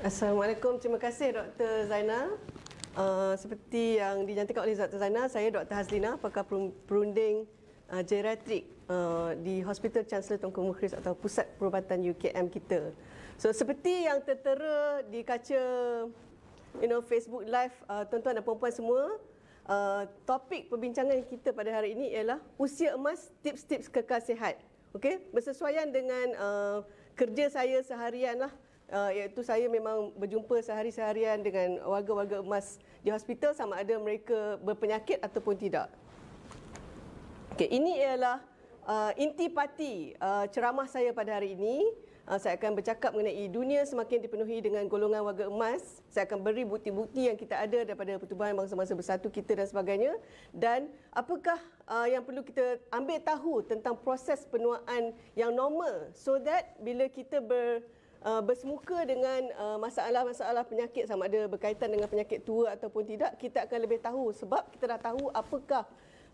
Assalamualaikum, terima kasih Dr. Zainal. Uh, seperti yang dinyatakan oleh Dr. Zainal, saya Dr. Hazlina, pakar perunding uh, geriatrik uh, di Hospital Chancellor Tengku Mukhris atau Pusat Perubatan UKM kita. So seperti yang tertera di kaca you know, Facebook Live, uh, tuan-tuan dan perempuan semua, uh, topik perbincangan kita pada hari ini ialah usia emas tips-tips kekal sihat. Okay? Bersesuaian dengan uh, kerja saya seharian lah, uh, iaitu saya memang berjumpa sehari-seharian dengan warga-warga emas di hospital sama ada mereka berpenyakit ataupun tidak. Okay, ini ialah uh, inti parti uh, ceramah saya pada hari ini. Uh, saya akan bercakap mengenai dunia semakin dipenuhi dengan golongan warga emas. Saya akan beri bukti-bukti yang kita ada daripada pertubuhan bangsa-bangsa bersatu kita dan sebagainya. Dan apakah uh, yang perlu kita ambil tahu tentang proses penuaan yang normal so that bila kita ber uh, bersemuka dengan uh, masalah-masalah penyakit sama ada berkaitan dengan penyakit tua ataupun tidak, kita akan lebih tahu sebab kita dah tahu apakah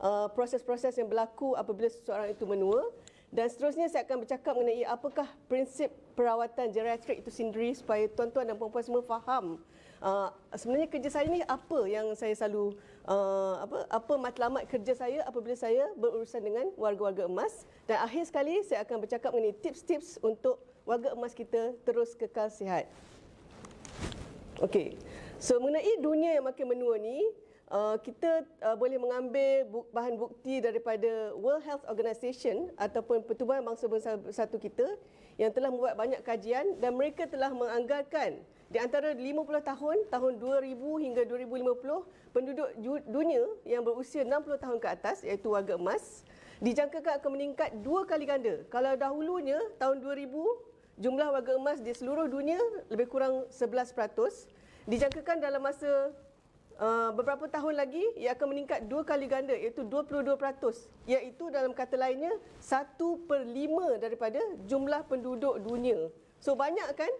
uh, proses-proses yang berlaku apabila seseorang itu menua. Dan seterusnya saya akan bercakap mengenai apakah prinsip perawatan geriatrik itu sendiri supaya tuan-tuan dan puan-puan semua faham uh, sebenarnya kerja saya ni apa yang saya selalu uh, apa apa matlamat kerja saya apabila saya berurusan dengan warga-warga emas dan akhir sekali saya akan bercakap mengenai tips-tips untuk warga emas kita terus kekal sihat. Okey. So mengenai dunia yang makin menua ni, uh, kita uh, boleh mengambil bu- bahan bukti daripada World Health Organization ataupun Pertubuhan Bangsa-Bangsa Satu kita yang telah membuat banyak kajian dan mereka telah menganggarkan di antara 50 tahun, tahun 2000 hingga 2050, penduduk dunia yang berusia 60 tahun ke atas iaitu warga emas dijangkakan akan meningkat dua kali ganda. Kalau dahulunya tahun 2000 jumlah warga emas di seluruh dunia lebih kurang 11%. Dijangkakan dalam masa uh, beberapa tahun lagi ia akan meningkat dua kali ganda iaitu 22%. Iaitu dalam kata lainnya 1 per 5 daripada jumlah penduduk dunia. So banyak kan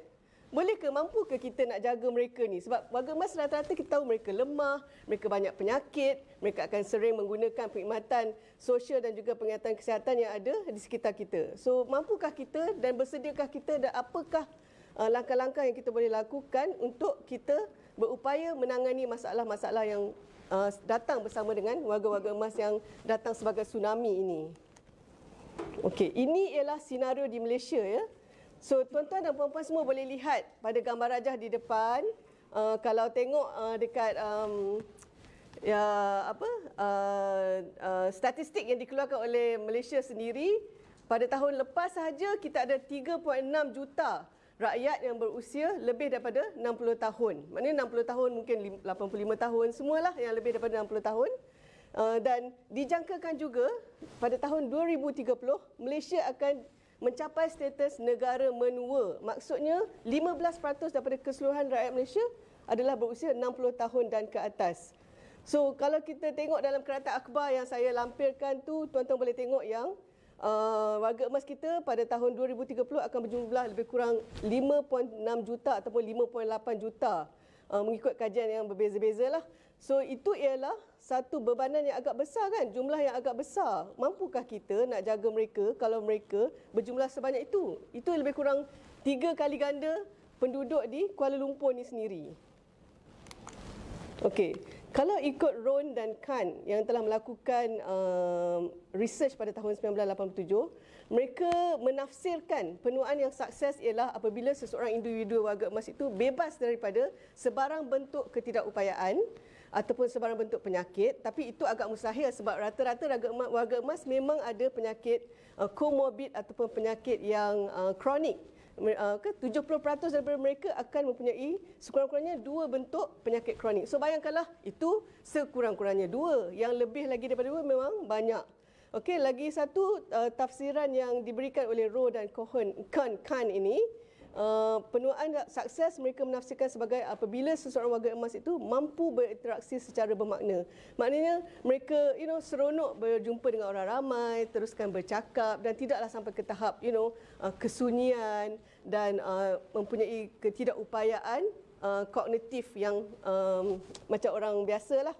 boleh ke mampu ke kita nak jaga mereka ni sebab warga emas rata-rata kita tahu mereka lemah mereka banyak penyakit mereka akan sering menggunakan perkhidmatan sosial dan juga perkhidmatan kesihatan yang ada di sekitar kita so mampukah kita dan bersediakah kita dan apakah uh, langkah-langkah yang kita boleh lakukan untuk kita berupaya menangani masalah-masalah yang uh, datang bersama dengan warga-warga emas yang datang sebagai tsunami ini okey ini ialah senario di Malaysia ya So tuan-tuan dan puan-puan semua boleh lihat pada gambar rajah di depan. Uh, kalau tengok uh, dekat um, ya, apa uh, uh, statistik yang dikeluarkan oleh Malaysia sendiri, pada tahun lepas sahaja kita ada 3.6 juta rakyat yang berusia lebih daripada 60 tahun. Maknanya 60 tahun mungkin 85 tahun semualah yang lebih daripada 60 tahun. Uh, dan dijangkakan juga pada tahun 2030 Malaysia akan mencapai status negara menua. Maksudnya 15% daripada keseluruhan rakyat Malaysia adalah berusia 60 tahun dan ke atas. So kalau kita tengok dalam kereta akhbar yang saya lampirkan tu, tuan-tuan boleh tengok yang uh, warga emas kita pada tahun 2030 akan berjumlah lebih kurang 5.6 juta ataupun 5.8 juta uh, mengikut kajian yang berbeza beza lah. So itu ialah satu bebanan yang agak besar kan, jumlah yang agak besar. Mampukah kita nak jaga mereka kalau mereka berjumlah sebanyak itu? Itu lebih kurang tiga kali ganda penduduk di Kuala Lumpur ni sendiri. Okey, kalau ikut Ron dan Khan yang telah melakukan um, research pada tahun 1987, mereka menafsirkan penuaan yang sukses ialah apabila seseorang individu warga emas itu bebas daripada sebarang bentuk ketidakupayaan ataupun sebarang bentuk penyakit tapi itu agak mustahil sebab rata-rata warga emas memang ada penyakit uh, comorbid ataupun penyakit yang uh, kronik. Uh, uh, 70% daripada mereka akan mempunyai sekurang-kurangnya dua bentuk penyakit kronik. So bayangkanlah itu sekurang-kurangnya dua. Yang lebih lagi daripada dua memang banyak. Okey, lagi satu uh, tafsiran yang diberikan oleh Roe dan Cohen, Khan, Khan ini, uh, penuaan sukses mereka menafsirkan sebagai apabila seseorang warga emas itu mampu berinteraksi secara bermakna. Maknanya mereka you know seronok berjumpa dengan orang ramai, teruskan bercakap dan tidaklah sampai ke tahap you know uh, kesunyian dan uh, mempunyai ketidakupayaan uh, kognitif yang um, macam orang biasalah.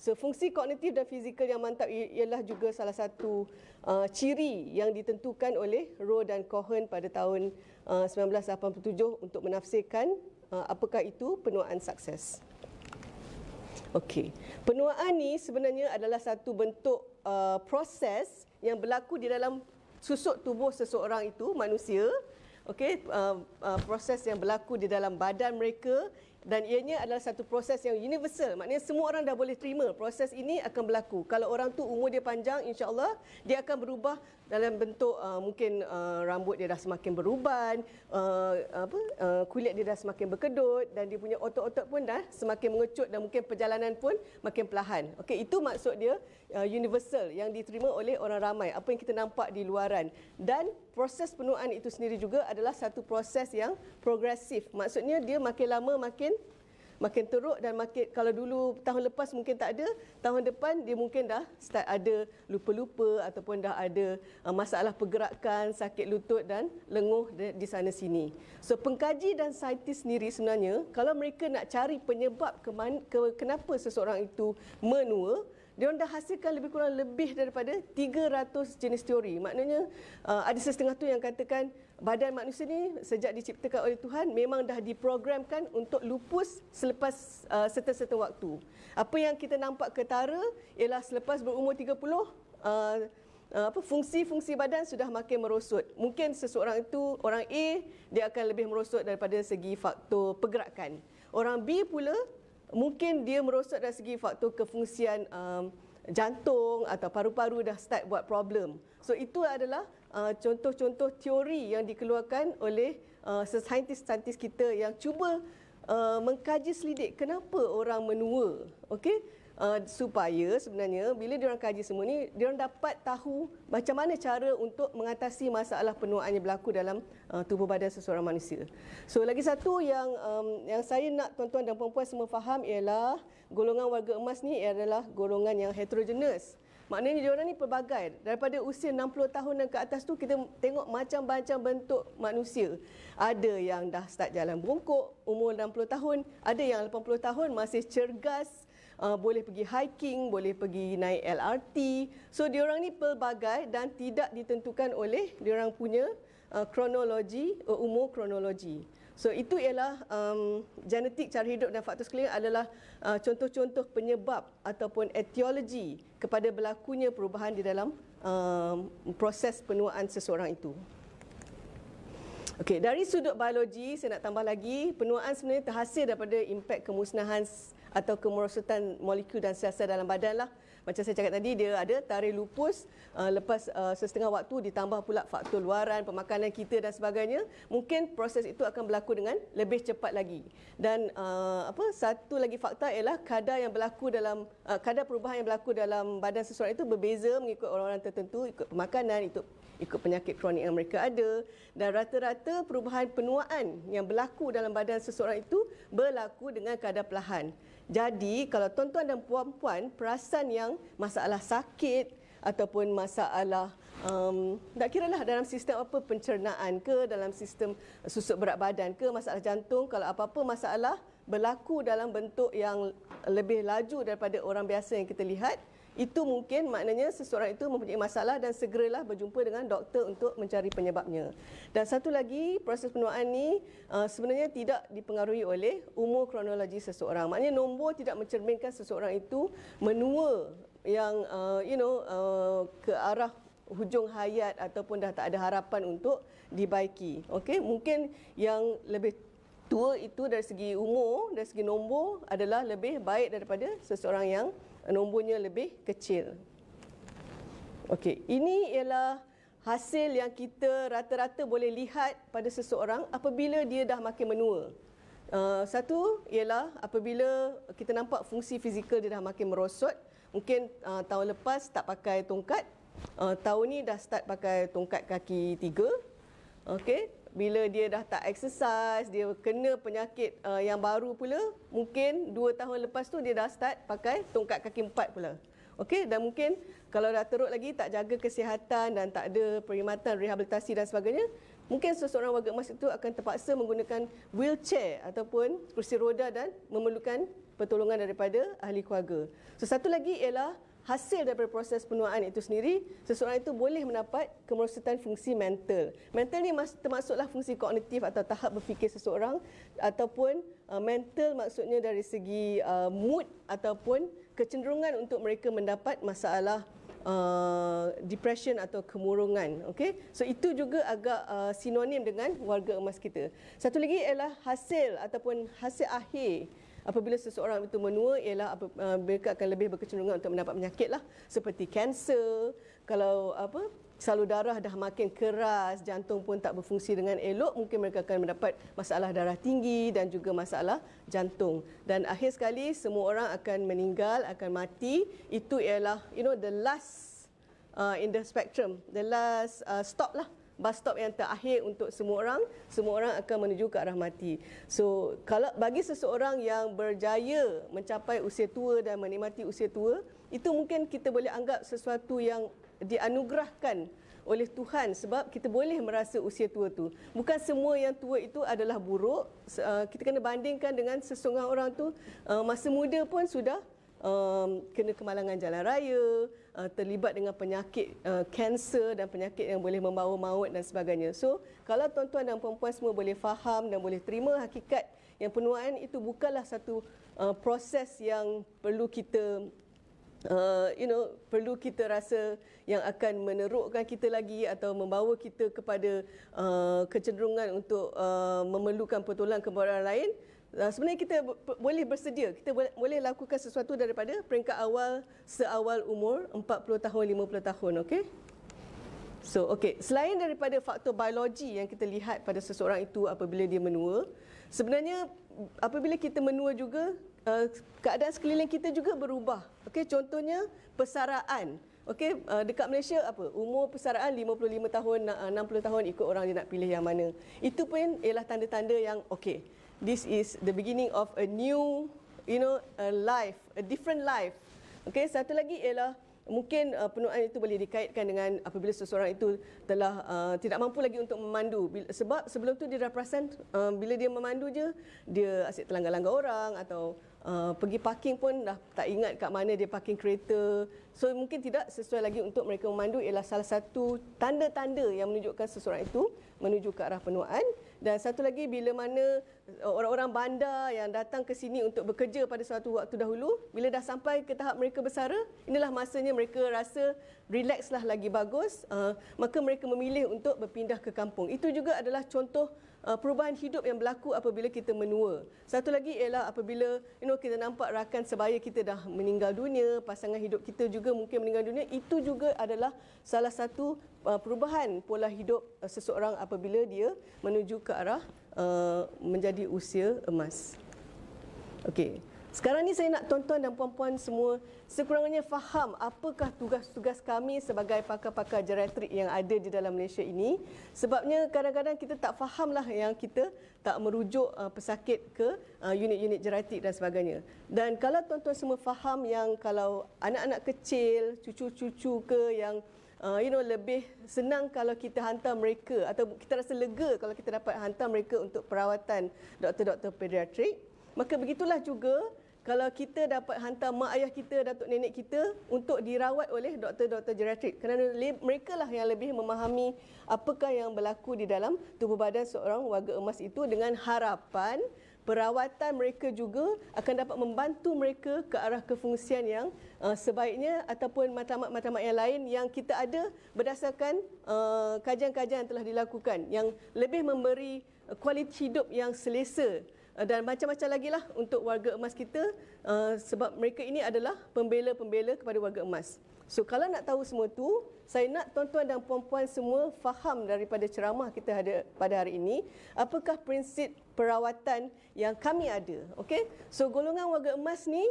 So fungsi kognitif dan fizikal yang mantap ialah juga salah satu uh, ciri yang ditentukan oleh Roe dan Cohen pada tahun uh, 1987 untuk menafsirkan uh, apakah itu penuaan sukses. Okey. Penuaan ni sebenarnya adalah satu bentuk uh, proses yang berlaku di dalam susuk tubuh seseorang itu manusia okay, uh, uh, proses yang berlaku di dalam badan mereka dan ianya adalah satu proses yang universal maknanya semua orang dah boleh terima proses ini akan berlaku kalau orang tu umur dia panjang insyaallah dia akan berubah dalam bentuk uh, mungkin uh, rambut dia dah semakin beruban uh, apa uh, kulit dia dah semakin berkedut dan dia punya otot-otot pun dah semakin mengecut dan mungkin perjalanan pun makin perlahan okey itu maksud dia uh, universal yang diterima oleh orang ramai apa yang kita nampak di luaran dan proses penuaan itu sendiri juga adalah satu proses yang progresif maksudnya dia makin lama makin makin teruk dan makin kalau dulu tahun lepas mungkin tak ada tahun depan dia mungkin dah start ada lupa-lupa ataupun dah ada uh, masalah pergerakan sakit lutut dan lenguh di, di sana sini so pengkaji dan saintis sendiri sebenarnya kalau mereka nak cari penyebab ke, man, ke kenapa seseorang itu menua dia dah hasilkan lebih kurang lebih daripada 300 jenis teori. Maknanya uh, ada setengah tu yang katakan badan manusia ni sejak diciptakan oleh Tuhan memang dah diprogramkan untuk lupus selepas uh, serta-serta waktu. Apa yang kita nampak ketara ialah selepas berumur 30 uh, uh, apa fungsi-fungsi badan sudah makin merosot. Mungkin seseorang itu orang A dia akan lebih merosot daripada segi faktor pergerakan. Orang B pula mungkin dia merosot dari segi faktor kefungsian um, jantung atau paru-paru dah start buat problem. So itu adalah uh, contoh-contoh teori yang dikeluarkan oleh uh, saintis-saintis kita yang cuba uh, mengkaji selidik kenapa orang menua. Okey? uh, supaya sebenarnya bila orang kaji semua ni orang dapat tahu macam mana cara untuk mengatasi masalah penuaan yang berlaku dalam uh, tubuh badan seseorang manusia. So lagi satu yang um, yang saya nak tuan-tuan dan puan-puan semua faham ialah golongan warga emas ni adalah golongan yang heterogeneous. Maknanya diorang ni pelbagai. Daripada usia 60 tahun dan ke atas tu kita tengok macam-macam bentuk manusia. Ada yang dah start jalan bongkok umur 60 tahun, ada yang 80 tahun masih cergas, uh, boleh pergi hiking, boleh pergi naik LRT. So dia orang ni pelbagai dan tidak ditentukan oleh dia orang punya uh, kronologi uh, uh, umur kronologi. So itu ialah um, genetik cara hidup dan faktor sekeliling adalah uh, contoh-contoh penyebab ataupun etiologi kepada berlakunya perubahan di dalam um, proses penuaan seseorang itu. Okey, dari sudut biologi saya nak tambah lagi, penuaan sebenarnya terhasil daripada impak kemusnahan atau kemerosotan molekul dan sel-sel dalam badan lah macam saya cakap tadi dia ada tarikh lupus uh, lepas uh, sesetengah waktu ditambah pula faktor luaran pemakanan kita dan sebagainya mungkin proses itu akan berlaku dengan lebih cepat lagi dan uh, apa satu lagi fakta ialah kadar yang berlaku dalam uh, kadar perubahan yang berlaku dalam badan seseorang itu berbeza mengikut orang-orang tertentu ikut pemakanan ikut ikut penyakit kronik yang mereka ada dan rata-rata perubahan penuaan yang berlaku dalam badan seseorang itu berlaku dengan kadar perlahan jadi kalau tuan-tuan dan puan-puan perasan yang masalah sakit ataupun masalah um, tak kira lah dalam sistem apa pencernaan ke dalam sistem susuk berat badan ke masalah jantung kalau apa-apa masalah berlaku dalam bentuk yang lebih laju daripada orang biasa yang kita lihat itu mungkin maknanya seseorang itu mempunyai masalah dan segeralah berjumpa dengan doktor untuk mencari penyebabnya. Dan satu lagi, proses penuaan ini eh, sebenarnya tidak dipengaruhi oleh umur kronologi seseorang. Maknanya nombor tidak mencerminkan seseorang itu menua yang eh, you know eh, ke arah hujung hayat ataupun dah tak ada harapan untuk dibaiki. Okey, mungkin yang lebih tua itu dari segi umur, dari segi nombor adalah lebih baik daripada seseorang yang nombornya lebih kecil. Okey, ini ialah hasil yang kita rata-rata boleh lihat pada seseorang apabila dia dah makin menua. Uh, satu ialah apabila kita nampak fungsi fizikal dia dah makin merosot, mungkin uh, tahun lepas tak pakai tongkat, uh, tahun ni dah start pakai tongkat kaki tiga. Okay bila dia dah tak exercise, dia kena penyakit uh, yang baru pula, mungkin 2 tahun lepas tu dia dah start pakai tongkat kaki empat pula. Okey, dan mungkin kalau dah teruk lagi tak jaga kesihatan dan tak ada perkhidmatan rehabilitasi dan sebagainya, mungkin seseorang warga emas itu akan terpaksa menggunakan wheelchair ataupun kerusi roda dan memerlukan pertolongan daripada ahli keluarga. So satu lagi ialah hasil daripada proses penuaan itu sendiri seseorang itu boleh mendapat kemerosotan fungsi mental. Mental ni termasuklah fungsi kognitif atau tahap berfikir seseorang ataupun uh, mental maksudnya dari segi uh, mood ataupun kecenderungan untuk mereka mendapat masalah uh, depression atau kemurungan. Okay? So itu juga agak uh, sinonim dengan warga emas kita. Satu lagi ialah hasil ataupun hasil akhir apabila seseorang itu menua ialah uh, mereka akan lebih berkecenderungan untuk mendapat penyakit lah seperti kanser kalau apa salur darah dah makin keras jantung pun tak berfungsi dengan elok mungkin mereka akan mendapat masalah darah tinggi dan juga masalah jantung dan akhir sekali semua orang akan meninggal akan mati itu ialah you know the last uh, in the spectrum the last uh, stop lah bus stop yang terakhir untuk semua orang, semua orang akan menuju ke arah mati. So, kalau bagi seseorang yang berjaya mencapai usia tua dan menikmati usia tua, itu mungkin kita boleh anggap sesuatu yang dianugerahkan oleh Tuhan sebab kita boleh merasa usia tua tu. Bukan semua yang tua itu adalah buruk. Uh, kita kena bandingkan dengan sesungguhnya orang tu uh, masa muda pun sudah um, kena kemalangan jalan raya, uh, terlibat dengan penyakit kanser uh, dan penyakit yang boleh membawa maut dan sebagainya. So, kalau tuan-tuan dan puan-puan semua boleh faham dan boleh terima hakikat yang penuaan itu bukanlah satu uh, proses yang perlu kita Uh, you know perlu kita rasa yang akan menerukkan kita lagi atau membawa kita kepada uh, kecenderungan untuk uh, memerlukan pertolongan kepada orang lain Ah, sebenarnya kita boleh bersedia kita boleh lakukan sesuatu daripada peringkat awal seawal umur 40 tahun 50 tahun okay? so okay. selain daripada faktor biologi yang kita lihat pada seseorang itu apabila dia menua sebenarnya apabila kita menua juga ah, keadaan sekeliling kita juga berubah okay? contohnya persaraan okay? uh, ah, dekat Malaysia apa? Umur persaraan 55 tahun, 60 tahun ikut orang dia nak pilih yang mana. Itu pun ialah tanda-tanda yang okey this is the beginning of a new you know a life a different life okay satu lagi ialah mungkin uh, penuaan itu boleh dikaitkan dengan apabila seseorang itu telah uh, tidak mampu lagi untuk memandu bila, sebab sebelum tu dia represent uh, bila dia memandu je dia asyik terlanggar-langgar orang atau uh, pergi parking pun dah tak ingat kat mana dia parking kereta so mungkin tidak sesuai lagi untuk mereka memandu ialah salah satu tanda-tanda yang menunjukkan seseorang itu menuju ke arah penuaan dan satu lagi bila mana eh, orang-orang bandar yang datang ke sini untuk bekerja pada suatu waktu dahulu, bila dah sampai ke tahap mereka bersara, inilah masanya mereka rasa relaxlah lagi bagus, uh, maka mereka memilih untuk berpindah ke kampung. Itu juga adalah contoh uh, perubahan hidup yang berlaku apabila kita menua. Satu lagi ialah apabila you know kita nampak rakan sebaya kita dah meninggal dunia, pasangan hidup kita juga mungkin meninggal dunia, itu juga adalah salah satu uh, perubahan pola hidup uh, seseorang apabila dia menuju ke arah uh, menjadi usia emas. Okey. Sekarang ni saya nak tuan-tuan dan puan-puan semua sekurang-kurangnya faham apakah tugas-tugas kami sebagai pakar-pakar geriatrik yang ada di dalam Malaysia ini. Sebabnya kadang-kadang kita tak fahamlah yang kita tak merujuk uh, pesakit ke uh, unit-unit geriatrik dan sebagainya. Dan kalau tuan-tuan semua faham yang kalau anak-anak kecil, cucu-cucu ke yang uh, you know lebih senang kalau kita hantar mereka atau kita rasa lega kalau kita dapat hantar mereka untuk perawatan doktor-doktor pediatrik Maka begitulah juga kalau kita dapat hantar mak ayah kita, datuk nenek kita untuk dirawat oleh doktor-doktor geriatrik kerana mereka lah yang lebih memahami apakah yang berlaku di dalam tubuh badan seorang warga emas itu dengan harapan perawatan mereka juga akan dapat membantu mereka ke arah kefungsian yang uh, sebaiknya ataupun matlamat-matlamat yang lain yang kita ada berdasarkan kajian uh, kajian-kajian telah dilakukan yang lebih memberi kualiti hidup yang selesa Eh, dan macam-macam lagi lah untuk warga emas kita uh, sebab mereka ini adalah pembela-pembela kepada warga emas. So kalau nak tahu semua tu, saya nak tuan-tuan dan puan-puan semua faham daripada ceramah kita ada pada hari ini, apakah prinsip perawatan yang kami ada. Okay? So golongan warga emas ni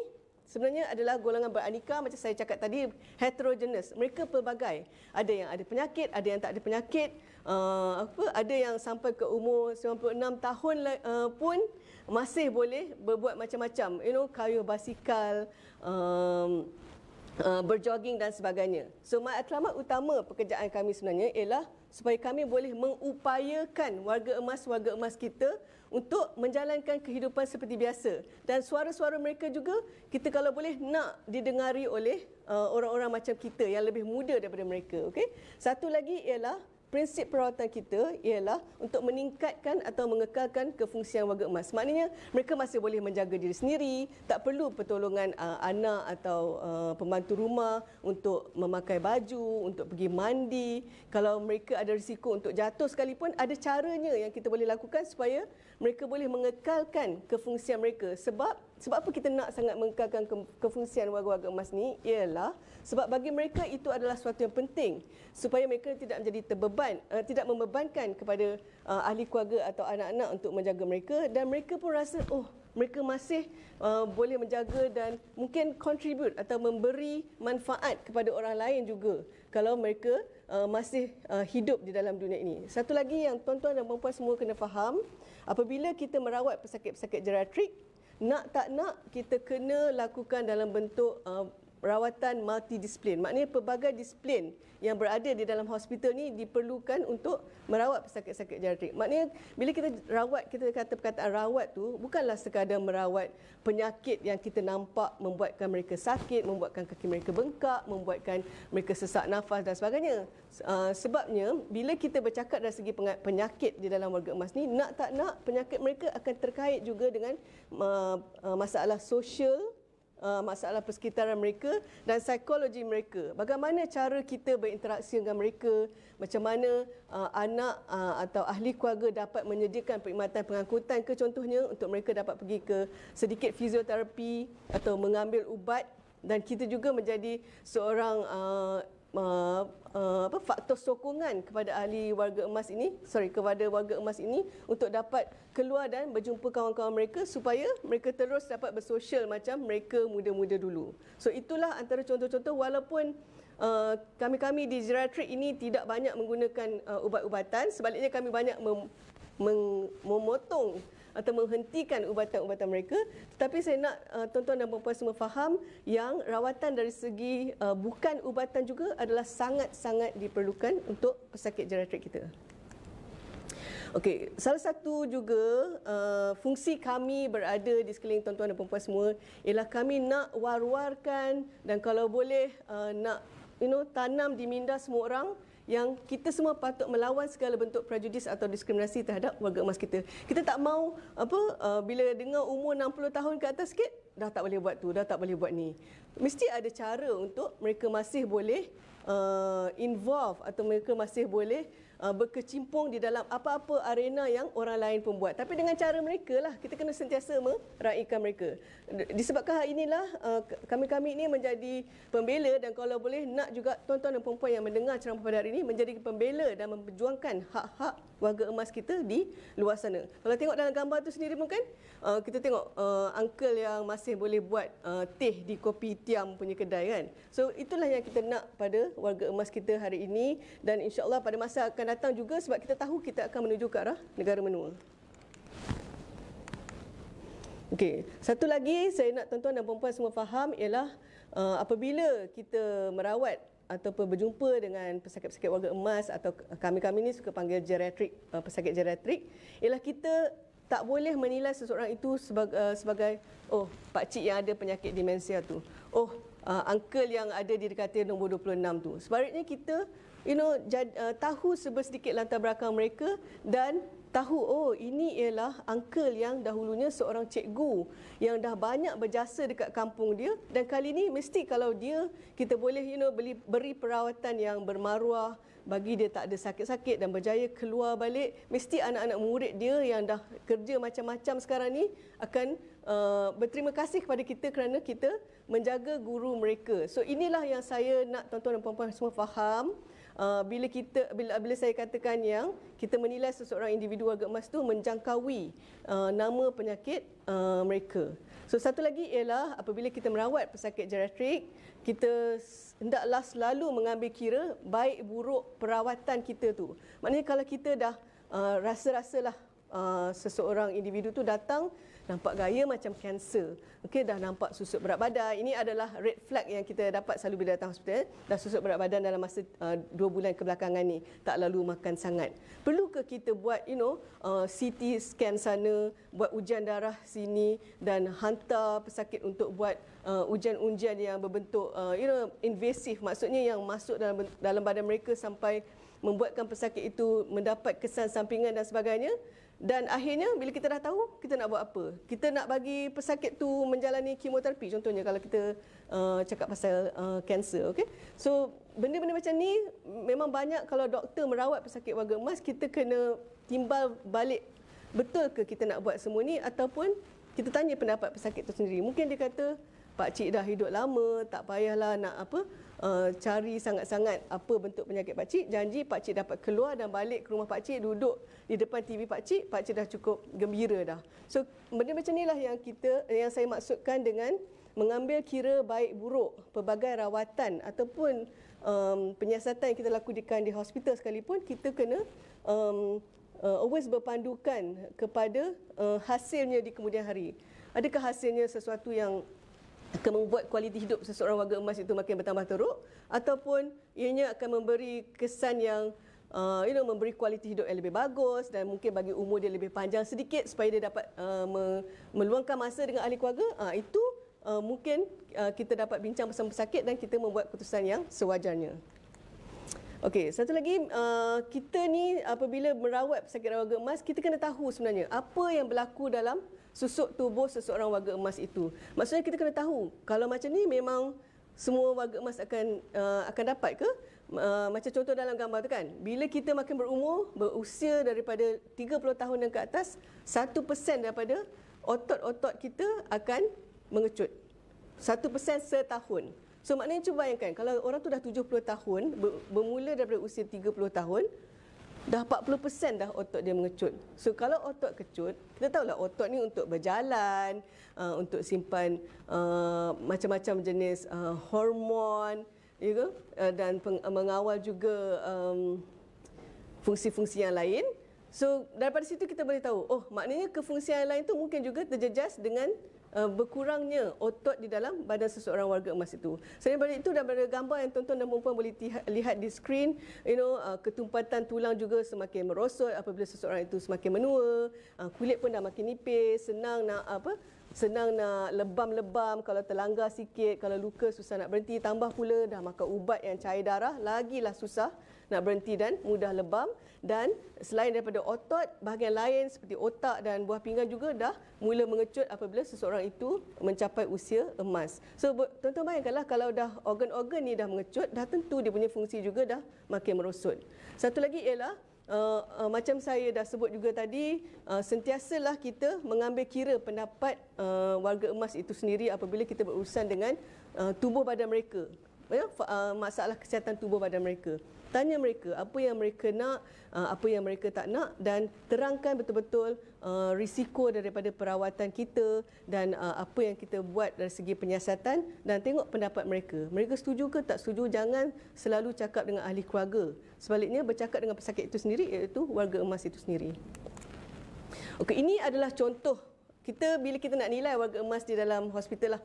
sebenarnya adalah golongan beranika macam saya cakap tadi, heterogeneous. Mereka pelbagai. Ada yang ada penyakit, ada yang tak ada penyakit. Uh, apa ada yang sampai ke umur 96 tahun uh, pun uh, masih boleh berbuat macam-macam you know kayuh basikal um, uh, berjoging dan sebagainya so matlamat utama pekerjaan kami sebenarnya ialah supaya kami boleh mengupayakan warga emas warga emas kita untuk menjalankan kehidupan seperti biasa dan suara-suara mereka juga kita kalau boleh nak didengari oleh uh, orang-orang macam kita yang lebih muda daripada mereka okey satu lagi ialah prinsip perawatan kita ialah untuk meningkatkan atau mengekalkan kefungsian warga emas. Maknanya mereka masih boleh menjaga diri sendiri, tak perlu pertolongan uh, anak atau uh, pembantu rumah untuk memakai baju, untuk pergi mandi. Kalau mereka ada risiko untuk jatuh sekalipun, ada caranya yang kita boleh lakukan supaya mereka boleh mengekalkan kefungsian mereka sebab sebab apa kita nak sangat mengekalkan ke- kefungsian warga-warga emas ni ialah sebab bagi mereka itu adalah suatu yang penting supaya mereka tidak menjadi terbeban uh, tidak membebankan kepada uh, ahli keluarga atau anak-anak untuk menjaga mereka dan mereka pun rasa oh mereka masih uh, boleh menjaga dan mungkin contribute atau memberi manfaat kepada orang lain juga kalau mereka uh, masih uh, hidup di dalam dunia ini. Satu lagi yang tuan-tuan dan puan-puan semua kena faham, apabila kita merawat pesakit-pesakit geriatrik, nak tak nak kita kena lakukan dalam bentuk uh, rawatan multidisiplin. Maknanya pelbagai disiplin yang berada di dalam hospital ni diperlukan untuk merawat pesakit pesakit jarik. Maknanya bila kita rawat, kita kata perkataan rawat tu bukanlah sekadar merawat penyakit yang kita nampak membuatkan mereka sakit, membuatkan kaki mereka bengkak, membuatkan mereka sesak nafas dan sebagainya. Ah, sebabnya bila kita bercakap dari segi penyakit di dalam warga emas ni, nak tak nak penyakit mereka akan terkait juga dengan ah, ah, masalah sosial uh, masalah persekitaran mereka dan psikologi mereka. Bagaimana cara kita berinteraksi dengan mereka, macam mana uh, anak uh, atau ahli keluarga dapat menyediakan perkhidmatan pengangkutan ke contohnya untuk mereka dapat pergi ke sedikit fizioterapi atau mengambil ubat dan kita juga menjadi seorang uh, Uh, uh, apa faktor sokongan kepada ahli warga emas ini sorry kepada warga emas ini untuk dapat keluar dan berjumpa kawan-kawan mereka supaya mereka terus dapat bersosial macam mereka muda-muda dulu. So itulah antara contoh-contoh walaupun Uh, kami-kami di geriatric ini tidak banyak menggunakan uh, ubat-ubatan sebaliknya kami banyak mem- memotong atau menghentikan ubatan-ubatan mereka tetapi saya nak uh, tuan-tuan dan puan-puan semua faham yang rawatan dari segi uh, bukan ubatan juga adalah sangat-sangat diperlukan untuk pesakit geriatrik kita. Okey, salah satu juga uh, fungsi kami berada di sekeliling tuan-tuan dan puan-puan semua ialah kami nak war-warkan dan kalau boleh uh, nak you know tanam di minda semua orang yang kita semua patut melawan segala bentuk prejudis atau diskriminasi terhadap warga emas kita. Kita tak mau apa uh, bila dengar umur 60 tahun ke atas sikit dah tak boleh buat tu, dah tak boleh buat ni. Mesti ada cara untuk mereka masih boleh uh, involve atau mereka masih boleh uh, berkecimpung di dalam apa-apa arena yang orang lain pun buat. Tapi dengan cara mereka lah, kita kena sentiasa meraihkan mereka. Disebabkan hal inilah, uh, kami-kami ini menjadi pembela dan kalau boleh nak juga tuan-tuan dan perempuan yang mendengar ceramah pada hari ini menjadi pembela dan memperjuangkan hak-hak warga emas kita di luar sana. Kalau tengok dalam gambar tu sendiri mungkin uh, kita tengok uh, uncle yang masih boleh buat uh, teh di kopi tiam punya kedai kan. So itulah yang kita nak pada warga emas kita hari ini dan insyaAllah pada masa akan datang juga sebab kita tahu kita akan menuju ke arah negara menua. Okey, satu lagi saya nak tuan-tuan dan puan-puan semua faham ialah uh, apabila kita merawat atau berjumpa dengan pesakit-pesakit warga emas atau kami-kami ni suka panggil geriatrik, uh, pesakit geriatrik, ialah kita tak boleh menilai seseorang itu sebagai, uh, sebagai oh, pak cik yang ada penyakit demensia tu. Oh, uh, uncle yang ada di dekat nombor 26 tu. Sebaliknya kita you know jad, uh, tahu seber sedikit latar belakang mereka dan tahu oh ini ialah uncle yang dahulunya seorang cikgu yang dah banyak berjasa dekat kampung dia dan kali ini mesti kalau dia kita boleh you know beli, beri perawatan yang bermaruah bagi dia tak ada sakit-sakit dan berjaya keluar balik mesti anak-anak murid dia yang dah kerja macam-macam sekarang ni akan uh, berterima kasih kepada kita kerana kita menjaga guru mereka so inilah yang saya nak tuan-tuan dan puan-puan semua faham Eh, bila kita bila, bila saya katakan yang kita menilai seseorang individu harga emas tu menjangkaui uh, eh, nama penyakit uh, mereka. So satu lagi ialah apabila kita merawat pesakit geriatrik, kita hendaklah selalu mengambil kira baik buruk perawatan kita tu. Maknanya kalau kita dah uh, rasa-rasalah uh, seseorang individu tu datang nampak gaya macam kanser. Okey dah nampak susut berat badan. Ini adalah red flag yang kita dapat selalu bila datang hospital. Eh. Dah susut berat badan dalam masa 2 uh, bulan kebelakangan ni. Tak lalu makan sangat. Perlu ke kita buat you know uh, CT scan sana, buat ujian darah sini dan hantar pesakit untuk buat uh, ujian-ujian yang berbentuk uh, you know invasif maksudnya yang masuk dalam dalam badan mereka sampai membuatkan pesakit itu mendapat kesan sampingan dan sebagainya. Dan akhirnya bila kita dah tahu kita nak buat apa? Kita nak bagi pesakit tu menjalani kemoterapi contohnya kalau kita uh, cakap pasal kanser, eh, uh, okey. So benda-benda macam ni memang banyak kalau doktor merawat pesakit warga emas kita kena timbal balik betul ke kita nak buat semua ni ataupun kita tanya pendapat pesakit tu sendiri. Mungkin dia kata pak cik dah hidup lama, tak payahlah nak apa uh, cari sangat-sangat apa bentuk penyakit pak cik janji pak cik dapat keluar dan balik ke rumah pak cik duduk di depan TV pak cik pak cik dah cukup gembira dah so benda macam inilah yang kita yang saya maksudkan dengan mengambil kira baik buruk pelbagai rawatan ataupun um, penyiasatan yang kita lakukan di hospital sekalipun kita kena um, uh, always berpandukan kepada uh, hasilnya di kemudian hari adakah hasilnya sesuatu yang akan membuat kualiti hidup seseorang warga emas itu makin bertambah teruk ataupun ianya akan memberi kesan yang uh, you know memberi kualiti hidup yang lebih bagus dan mungkin bagi umur dia lebih panjang sedikit supaya dia dapat uh, meluangkan masa dengan ahli keluarga uh, itu uh, mungkin uh, kita dapat bincang bersama pesakit dan kita membuat keputusan yang sewajarnya Okey, satu lagi uh, kita ni apabila merawat pesakit rawaga emas, kita kena tahu sebenarnya apa yang berlaku dalam susuk tubuh seseorang warga emas itu. Maksudnya kita kena tahu kalau macam ni memang semua warga emas akan uh, akan dapat ke? Uh, macam contoh dalam gambar tu kan. Bila kita makin berumur, berusia daripada 30 tahun dan ke atas, 1% daripada otot-otot kita akan mengecut. 1% setahun. So maknanya cuba bayangkan kalau orang tu dah 70 tahun, bermula daripada usia 30 tahun, dah 40% dah otot dia mengecut. So kalau otot kecut, kita tahulah otot ni untuk berjalan, uh, untuk simpan uh, macam-macam jenis uh, hormon, you know? uh, dan peng- uh, mengawal juga um, fungsi-fungsi yang lain. So daripada situ kita boleh tahu, oh maknanya kefungsi yang lain tu mungkin juga terjejas dengan Eh, berkurangnya otot di dalam badan seseorang warga emas itu. Saya balik itu dan pada gambar yang tuan-tuan dan puan-puan boleh tihat, lihat di skrin, you know, uh, ketumpatan tulang juga semakin merosot apabila seseorang itu semakin menua, uh, kulit pun dah makin nipis, senang nak apa? Senang nak lebam-lebam kalau terlanggar sikit, kalau luka susah nak berhenti, tambah pula dah makan ubat yang cair darah, lagilah susah nak berhenti dan mudah lebam dan selain daripada otot bahagian lain seperti otak dan buah pinggang juga dah mula mengecut apabila seseorang itu mencapai usia emas. So tuan-tuan bayangkanlah kalau dah organ-organ ni dah mengecut dah tentu dia punya fungsi juga dah makin merosot. Satu lagi ialah Uh, uh, macam saya dah sebut juga tadi uh, sentiasalah kita mengambil kira pendapat uh, warga emas itu sendiri apabila kita berurusan dengan uh, tubuh badan mereka ya, uh, masalah kesihatan tubuh badan mereka tanya mereka apa yang mereka nak uh, apa yang mereka tak nak dan terangkan betul-betul uh, risiko daripada perawatan kita dan uh, apa yang kita buat dari segi penyiasatan dan tengok pendapat mereka mereka setuju ke tak setuju jangan selalu cakap dengan ahli keluarga sebaliknya bercakap dengan pesakit itu sendiri iaitu warga emas itu sendiri okey ini adalah contoh kita bila kita nak nilai warga emas di dalam hospital lah.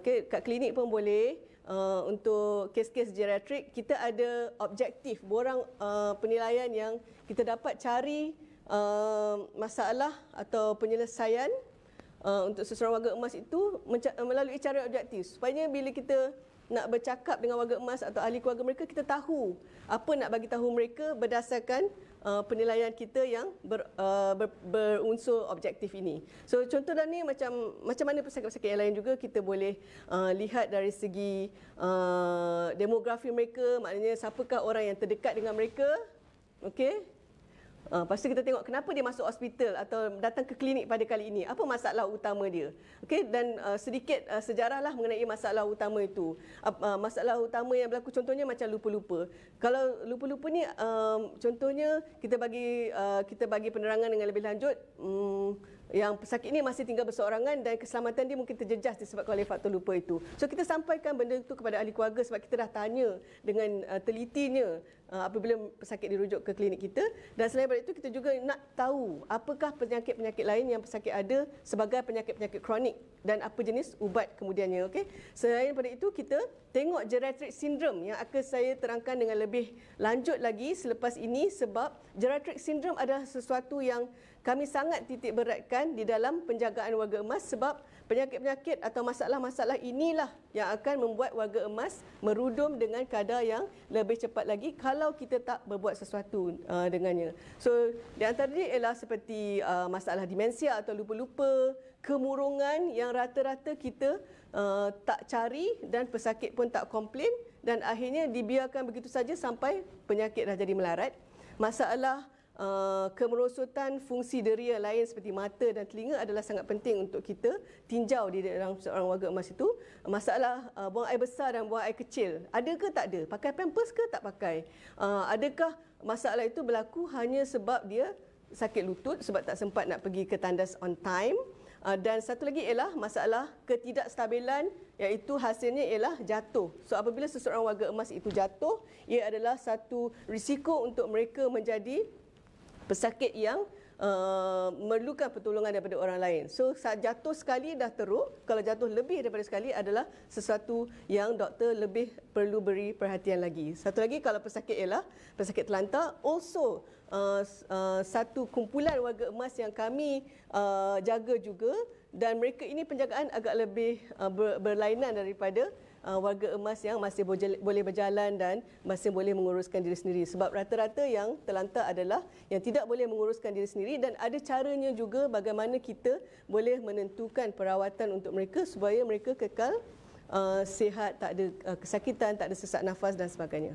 Okey, kat klinik pun boleh. Uh, untuk kes-kes geriatrik kita ada objektif borang uh, penilaian yang kita dapat cari uh, masalah atau penyelesaian uh, untuk seseorang warga emas itu melalui cara objektif supaya bila kita nak bercakap dengan warga emas atau ahli keluarga mereka kita tahu apa nak bagi tahu mereka berdasarkan uh, penilaian kita yang ber, uh, ber, berunsur objektif ini. So contoh dan ni macam macam mana pesakit-pesakit yang lain juga kita boleh uh, lihat dari segi uh, demografi mereka maknanya siapakah orang yang terdekat dengan mereka. Okey, Uh, lepas tu kita tengok kenapa dia masuk hospital atau datang ke klinik pada kali ini. Apa masalah utama dia? Okay, dan uh, sedikit uh, ah, sejarahlah mengenai masalah utama itu. Uh, uh, masalah utama yang berlaku contohnya macam lupa-lupa. Kalau lupa-lupa ni um, contohnya kita bagi uh, kita bagi penerangan dengan lebih lanjut. Um, yang pesakit ini masih tinggal berseorangan dan keselamatan dia mungkin terjejas disebabkan oleh faktor lupa itu. So kita sampaikan benda itu kepada ahli keluarga sebab kita dah tanya dengan uh, telitinya uh, apabila pesakit dirujuk ke klinik kita dan selain daripada itu kita juga nak tahu apakah penyakit-penyakit lain yang pesakit ada sebagai penyakit-penyakit kronik dan apa jenis ubat kemudiannya. Okay? Selain daripada itu kita tengok geriatric syndrome yang akan saya terangkan dengan lebih lanjut lagi selepas ini sebab geriatric syndrome adalah sesuatu yang kami sangat titik beratkan di dalam penjagaan warga emas sebab penyakit-penyakit atau masalah-masalah inilah yang akan membuat warga emas merudum dengan kadar yang lebih cepat lagi kalau kita tak berbuat sesuatu uh, dengannya. So di antaranya ialah seperti uh, masalah demensia atau lupa-lupa, kemurungan yang rata-rata kita uh, tak cari dan pesakit pun tak komplain dan akhirnya dibiarkan begitu saja sampai penyakit dah jadi melarat. Masalah uh, kemerosotan fungsi deria lain seperti mata dan telinga adalah sangat penting untuk kita tinjau di dalam seorang warga emas itu. Masalah uh, buang air besar dan buang air kecil, ada ke tak ada? Pakai pampers ke tak pakai? Uh, adakah masalah itu berlaku hanya sebab dia sakit lutut sebab tak sempat nak pergi ke tandas on time? dan satu lagi ialah masalah ketidakstabilan iaitu hasilnya ialah jatuh. So apabila seseorang warga emas itu jatuh, ia adalah satu risiko untuk mereka menjadi pesakit yang uh, memerlukan pertolongan daripada orang lain. So saat jatuh sekali dah teruk, kalau jatuh lebih daripada sekali adalah sesuatu yang doktor lebih perlu beri perhatian lagi. Satu lagi kalau pesakit ialah pesakit telantar also uh, uh, satu kumpulan warga emas yang kami uh, jaga juga dan mereka ini penjagaan agak lebih uh, ber, berlainan daripada uh, warga emas yang masih boja, boleh berjalan dan masih boleh menguruskan diri sendiri. Sebab rata-rata yang terlantar adalah yang tidak boleh menguruskan diri sendiri dan ada caranya juga bagaimana kita boleh menentukan perawatan untuk mereka supaya mereka kekal uh, sihat, tak ada uh, kesakitan, tak ada sesak nafas dan sebagainya.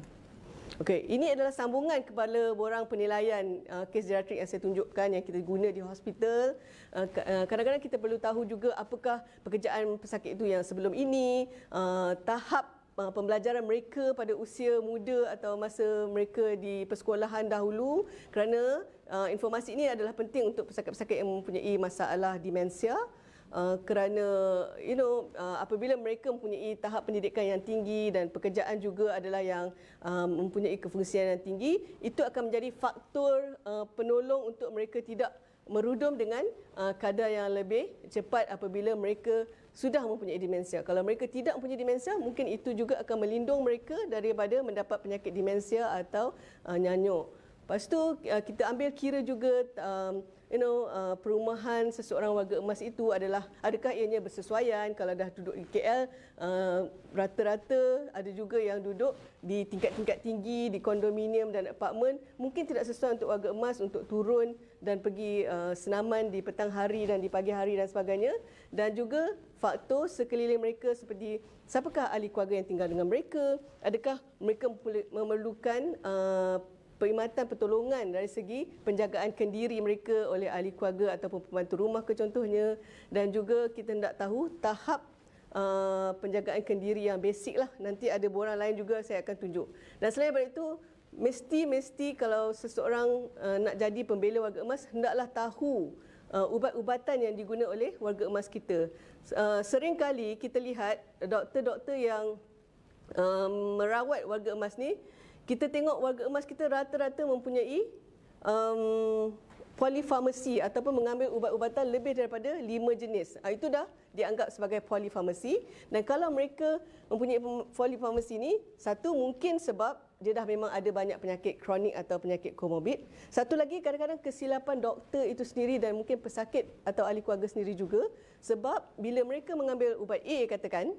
Okey, ini adalah sambungan kepada borang penilaian uh, kes geriatrik yang saya tunjukkan yang kita guna di hospital. Uh, uh, kadang-kadang uh, kita perlu tahu juga apakah pekerjaan pesakit itu yang sebelum ini, uh, tahap uh, pembelajaran mereka pada usia muda atau masa mereka di persekolahan dahulu kerana uh, informasi ini adalah penting untuk pesakit-pesakit yang mempunyai masalah demensia uh, kerana you know uh, apabila mereka mempunyai tahap pendidikan yang tinggi dan pekerjaan juga adalah yang uh, mempunyai kefungsian yang tinggi itu akan menjadi faktor uh, penolong untuk mereka tidak merudum dengan uh, kadar yang lebih cepat apabila mereka sudah mempunyai demensia. Kalau mereka tidak mempunyai demensia, mungkin itu juga akan melindung mereka daripada mendapat penyakit demensia atau uh, nyanyuk. Lepas uh, kita ambil kira juga um, you know uh, perumahan seseorang warga emas itu adalah adakah ianya bersesuaian kalau dah duduk di KL uh, rata-rata ada juga yang duduk di tingkat-tingkat tinggi di kondominium dan apartmen mungkin tidak sesuai untuk warga emas untuk turun dan pergi uh, senaman di petang hari dan di pagi hari dan sebagainya dan juga faktor sekeliling mereka seperti siapakah ahli keluarga yang tinggal dengan mereka adakah mereka memerlukan uh, perkhidmatan pertolongan dari segi penjagaan kendiri mereka oleh ahli keluarga ataupun pembantu rumah ke contohnya dan juga kita hendak tahu tahap Uh, penjagaan kendiri yang basic lah nanti ada borang lain juga saya akan tunjuk dan selain daripada itu mesti-mesti kalau seseorang uh, nak jadi pembela warga emas hendaklah tahu uh, ubat-ubatan yang diguna oleh warga emas kita uh, kali kita lihat doktor-doktor yang um, merawat warga emas ni kita tengok warga emas kita rata-rata mempunyai um, polifarmasi ataupun mengambil ubat-ubatan lebih daripada lima jenis. Uh, itu dah dianggap sebagai polifarmasi. Dan kalau mereka mempunyai polifarmasi ini, satu mungkin sebab dia dah memang ada banyak penyakit kronik atau penyakit komorbid. Satu lagi kadang-kadang kesilapan doktor itu sendiri dan mungkin pesakit atau ahli keluarga sendiri juga sebab bila mereka mengambil ubat A katakan,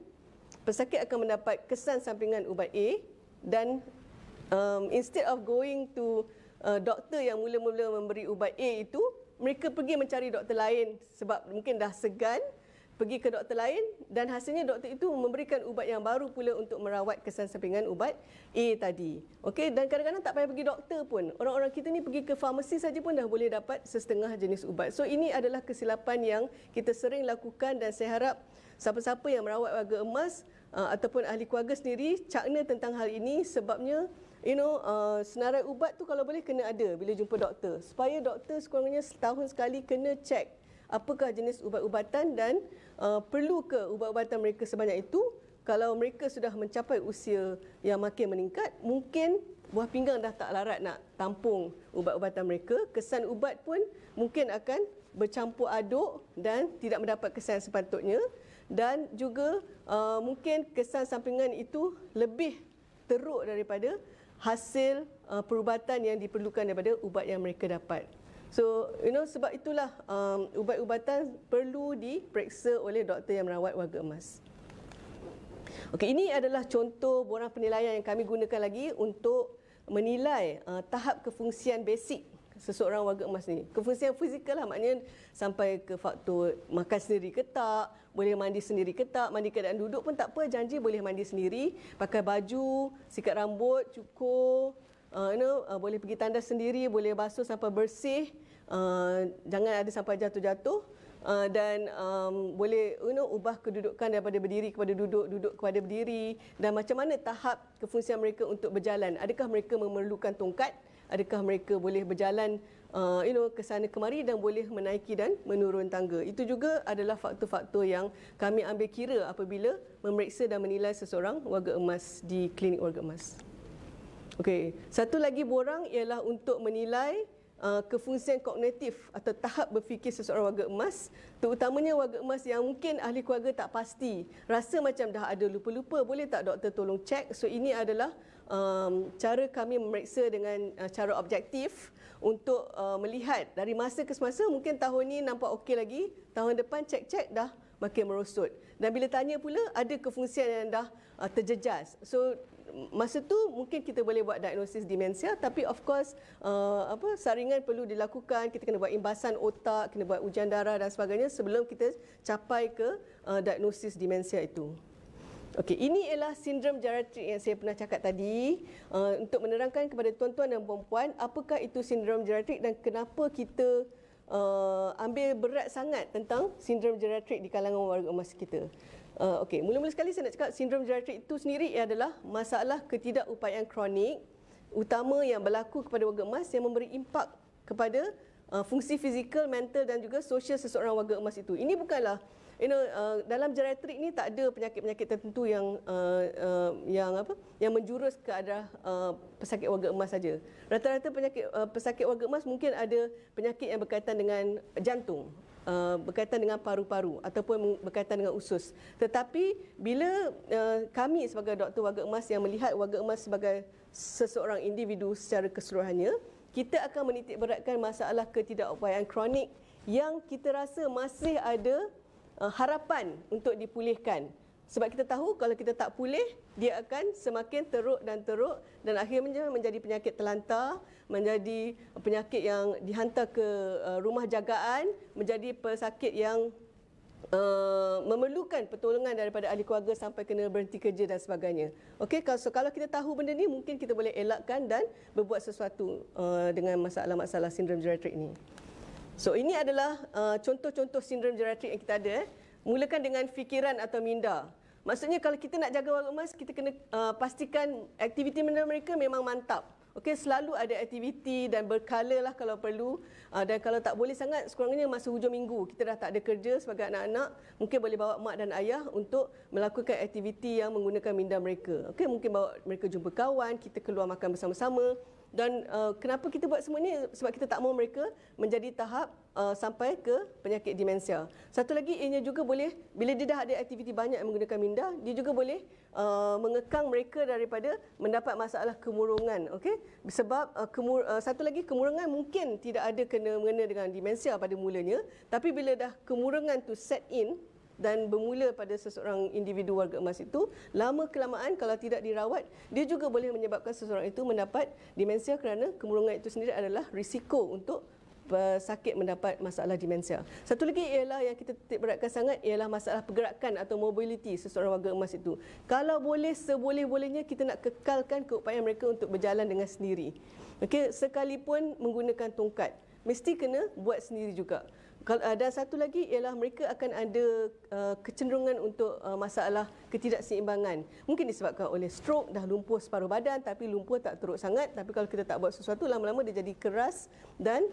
pesakit akan mendapat kesan sampingan ubat A dan um, instead of going to uh, doktor yang mula-mula memberi ubat A itu, mereka pergi mencari doktor lain sebab mungkin dah segan pergi ke doktor lain dan hasilnya doktor itu memberikan ubat yang baru pula untuk merawat kesan sampingan ubat A tadi. Okey dan kadang-kadang tak payah pergi doktor pun. Orang-orang kita ni pergi ke farmasi saja pun dah boleh dapat setengah jenis ubat. So ini adalah kesilapan yang kita sering lakukan dan saya harap siapa-siapa yang merawat warga emas uh, ataupun ahli keluarga sendiri cakna tentang hal ini sebabnya you know uh, senarai ubat tu kalau boleh kena ada bila jumpa doktor supaya doktor sekurang setahun sekali kena check apakah jenis ubat-ubatan dan uh, perlu ke ubat-ubatan mereka sebanyak itu kalau mereka sudah mencapai usia yang makin meningkat mungkin buah pinggang dah tak larat nak tampung ubat-ubatan mereka kesan ubat pun mungkin akan bercampur aduk dan tidak mendapat kesan sepatutnya dan juga uh, mungkin kesan sampingan itu lebih teruk daripada hasil uh, perubatan yang diperlukan daripada ubat yang mereka dapat. So, you know sebab itulah um, ubat-ubatan perlu diperiksa oleh doktor yang merawat warga emas. Okey, ini adalah contoh borang penilaian yang kami gunakan lagi untuk menilai uh, tahap kefungsian basic seseorang warga emas ni? Kefungsian fizikal lah maknanya sampai ke faktor makan sendiri ke tak, boleh mandi sendiri ke tak, mandi keadaan duduk pun tak apa, janji boleh mandi sendiri, pakai baju, sikat rambut, cukur, uh, you know, uh, boleh pergi tandas sendiri, boleh basuh sampai bersih, uh, jangan ada sampai jatuh-jatuh. Uh, dan um, boleh you know, ubah kedudukan daripada berdiri kepada duduk, duduk kepada berdiri dan macam mana tahap kefungsian mereka untuk berjalan. Adakah mereka memerlukan tongkat? adakah mereka boleh berjalan uh, you know ke sana kemari dan boleh menaiki dan menurun tangga. Itu juga adalah faktor-faktor yang kami ambil kira apabila memeriksa dan menilai seseorang warga emas di klinik warga emas. Okey, satu lagi borang ialah untuk menilai Uh, kefungsian kognitif atau tahap berfikir seseorang warga emas terutamanya warga emas yang mungkin ahli keluarga tak pasti rasa macam dah ada lupa-lupa boleh tak doktor tolong cek so ini adalah um, cara kami memeriksa dengan uh, cara objektif untuk uh, melihat dari masa ke semasa mungkin tahun ni nampak okey lagi tahun depan cek-cek dah makin merosot dan bila tanya pula ada kefungsian yang dah uh, terjejas so masa tu mungkin kita boleh buat diagnosis demensia tapi of course uh, apa saringan perlu dilakukan kita kena buat imbasan otak kena buat ujian darah dan sebagainya sebelum kita capai ke uh, diagnosis demensia itu Okey, ini ialah sindrom geriatrik yang saya pernah cakap tadi uh, untuk menerangkan kepada tuan-tuan dan puan-puan apakah itu sindrom geriatrik dan kenapa kita uh, ambil berat sangat tentang sindrom geriatrik di kalangan warga emas kita. Uh, eh, Okey, mula-mula sekali saya nak cakap sindrom geriatrik itu sendiri adalah masalah ketidakupayaan kronik utama yang berlaku kepada warga emas yang memberi impak kepada uh, fungsi fizikal, mental dan juga sosial seseorang warga emas itu. Ini bukanlah you know uh, dalam geriatrik ni tak ada penyakit-penyakit tertentu yang uh, uh, yang apa yang menjurus ke arah uh, pesakit warga emas saja rata-rata penyakit uh, pesakit warga emas mungkin ada penyakit yang berkaitan dengan jantung Uh, berkaitan dengan paru-paru ataupun berkaitan dengan usus. Tetapi bila uh, kami sebagai doktor warga emas yang melihat warga emas sebagai seseorang individu secara keseluruhannya, kita akan menitik beratkan masalah ketidakupayaan kronik yang kita rasa masih ada uh, harapan untuk dipulihkan. Sebab kita tahu kalau kita tak pulih, dia akan semakin teruk dan teruk dan akhirnya menjadi penyakit telantar, menjadi penyakit yang dihantar ke eh, rumah jagaan, menjadi pesakit yang uh, memerlukan pertolongan daripada ahli keluarga sampai kena berhenti kerja dan sebagainya. Okey, kalau, so, kalau kita tahu benda ni, mungkin kita boleh elakkan dan berbuat sesuatu uh, dengan masalah-masalah sindrom geriatrik ini. So ini adalah uh, contoh-contoh uh, sindrom geriatrik yang kita ada. Eh. Mulakan dengan fikiran atau minda. Maksudnya kalau kita nak jaga warga emas, kita kena uh, pastikan aktiviti minda mereka memang mantap. Okay, selalu ada aktiviti dan berkala lah kalau perlu. Uh, dan kalau tak boleh sangat, sekurang-kurangnya masa hujung minggu. Kita dah tak ada kerja sebagai anak-anak. Mungkin boleh bawa mak dan ayah untuk melakukan aktiviti yang menggunakan minda mereka. Okay, mungkin bawa mereka jumpa kawan, kita keluar makan bersama-sama dan uh, kenapa kita buat semua ini sebab kita tak mahu mereka menjadi tahap uh, sampai ke penyakit demensia. Satu lagi ianya juga boleh bila dia dah ada aktiviti banyak menggunakan minda, dia juga boleh uh, mengekang mereka daripada mendapat masalah kemurungan, okay? Sebab uh, kemur, uh, satu lagi kemurungan mungkin tidak ada kena mengena dengan demensia pada mulanya, tapi bila dah kemurungan tu set in, dan bermula pada seseorang individu warga emas itu lama kelamaan kalau tidak dirawat dia juga boleh menyebabkan seseorang itu mendapat demensia kerana kemurungan itu sendiri adalah risiko untuk eh, sakit mendapat masalah demensia. Satu lagi ialah yang kita titik beratkan sangat ialah masalah pergerakan atau mobility seseorang warga emas itu. Kalau boleh seboleh-bolehnya kita nak kekalkan keupayaan mereka untuk berjalan dengan sendiri. Okey, sekalipun menggunakan tongkat, mesti kena buat sendiri juga. Eh, dan satu lagi ialah mereka akan ada eh, kecenderungan untuk eh, masalah ketidakseimbangan. Mungkin disebabkan oleh strok dah lumpuh separuh badan tapi lumpuh tak teruk sangat tapi kalau kita tak buat sesuatu lama-lama dia jadi keras dan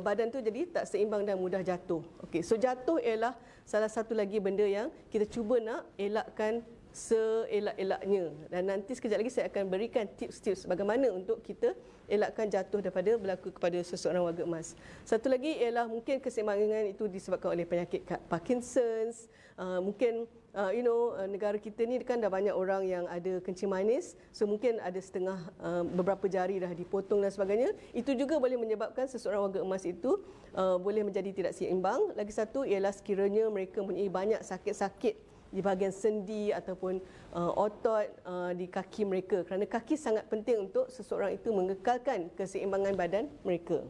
badan tu jadi tak seimbang dan mudah jatuh. Okey, so jatuh ialah salah satu lagi benda yang kita cuba nak elakkan seelak-elaknya dan nanti sekejap lagi saya akan berikan tips-tips bagaimana untuk kita elakkan jatuh daripada berlaku kepada seseorang warga emas. Satu lagi ialah mungkin kesemangan itu disebabkan oleh penyakit Parkinson's, uh, mungkin uh, you know ah, negara kita ni kan dah banyak orang yang ada kencing manis, so mungkin ada setengah uh, beberapa jari dah dipotong dan sebagainya. Itu juga boleh menyebabkan seseorang warga emas itu uh, boleh menjadi tidak seimbang. Lagi satu ialah sekiranya mereka mempunyai banyak sakit-sakit di bahagian sendi ataupun uh, otot uh, di kaki mereka kerana kaki sangat penting untuk seseorang itu mengekalkan keseimbangan badan mereka.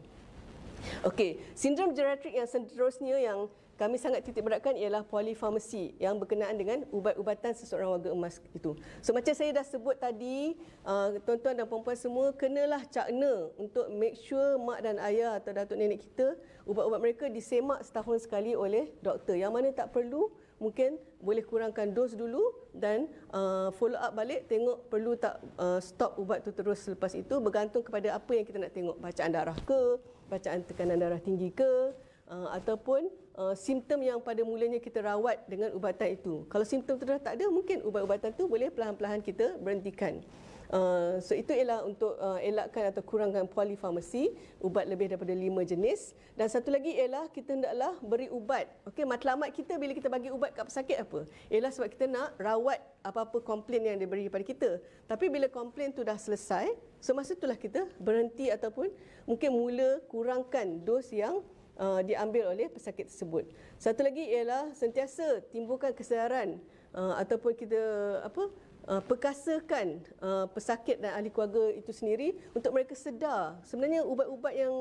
Okey, sindrom geriatrik yang seterusnya yang kami sangat titik beratkan ialah polifarmasi yang berkenaan dengan ubat-ubatan seseorang warga emas itu. So macam saya dah sebut tadi, uh, tuan-tuan dan puan-puan semua kenalah cakna untuk make sure mak dan ayah atau datuk nenek kita ubat-ubat mereka disemak setahun sekali oleh doktor. Yang mana tak perlu mungkin boleh kurangkan dos dulu dan uh, follow up balik tengok perlu tak uh, stop ubat tu terus selepas itu bergantung kepada apa yang kita nak tengok bacaan darah ke bacaan tekanan darah tinggi ke uh, ataupun uh, simptom yang pada mulanya kita rawat dengan ubatan itu kalau simptom tu dah tak ada mungkin ubat-ubatan tu boleh perlahan-lahan kita berhentikan Uh, so itu ialah untuk uh, elakkan atau kurangkan polifarmasi ubat lebih daripada lima jenis dan satu lagi ialah kita hendaklah beri ubat okey matlamat kita bila kita bagi ubat kat pesakit apa ialah sebab kita nak rawat apa-apa komplain yang diberi kepada kita tapi bila komplain tu dah selesai so masa itulah kita berhenti ataupun mungkin mula kurangkan dos yang Uh, diambil oleh pesakit tersebut. Satu lagi ialah sentiasa timbulkan kesedaran uh, ataupun kita apa uh, perkasakan uh, pesakit dan ahli keluarga itu sendiri untuk mereka sedar sebenarnya ubat-ubat yang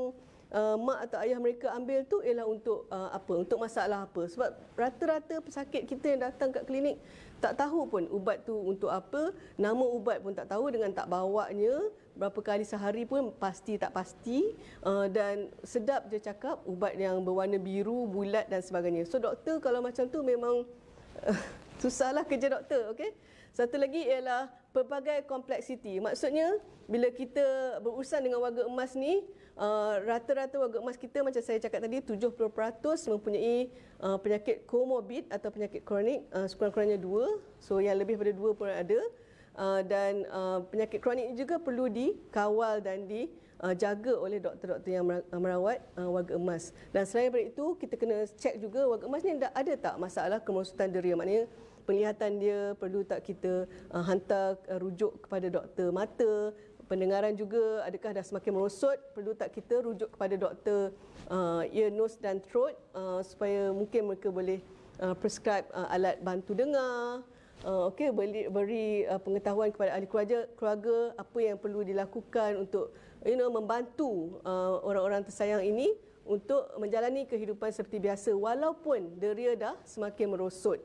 uh, mak atau ayah mereka ambil tu ialah untuk uh, apa untuk masalah apa sebab rata-rata pesakit kita yang datang kat klinik tak tahu pun ubat tu untuk apa nama ubat pun tak tahu dengan tak bawanya berapa kali sehari pun pasti tak pasti uh, dan sedap je cakap ubat yang berwarna biru bulat dan sebagainya so doktor kalau macam tu memang uh, susahlah kerja doktor okey satu lagi ialah pelbagai kompleksiti. Maksudnya bila kita berurusan dengan warga emas ni, uh, rata-rata warga emas kita macam saya cakap tadi 70% mempunyai uh, penyakit komorbid atau penyakit kronik uh, sekurang-kurangnya dua. So yang lebih daripada dua pun ada. Uh, dan uh, penyakit kronik ini juga perlu dikawal dan dijaga uh, oleh doktor-doktor yang merawat uh, warga emas. Dan selain daripada itu, kita kena cek juga warga emas ni ada tak masalah kemerosotan deria. Maknanya penglihatan dia perlu tak kita uh, hantar uh, rujuk kepada doktor mata pendengaran juga adakah dah semakin merosot perlu tak kita rujuk kepada doktor uh, ear nose dan throat uh, supaya mungkin mereka boleh uh, prescribe uh, alat bantu dengar Uh, okay, beri, beri uh, pengetahuan kepada ahli keluarga, keluarga apa yang perlu dilakukan untuk you know membantu uh, orang-orang tersayang ini untuk menjalani kehidupan seperti biasa walaupun deria dah semakin merosot.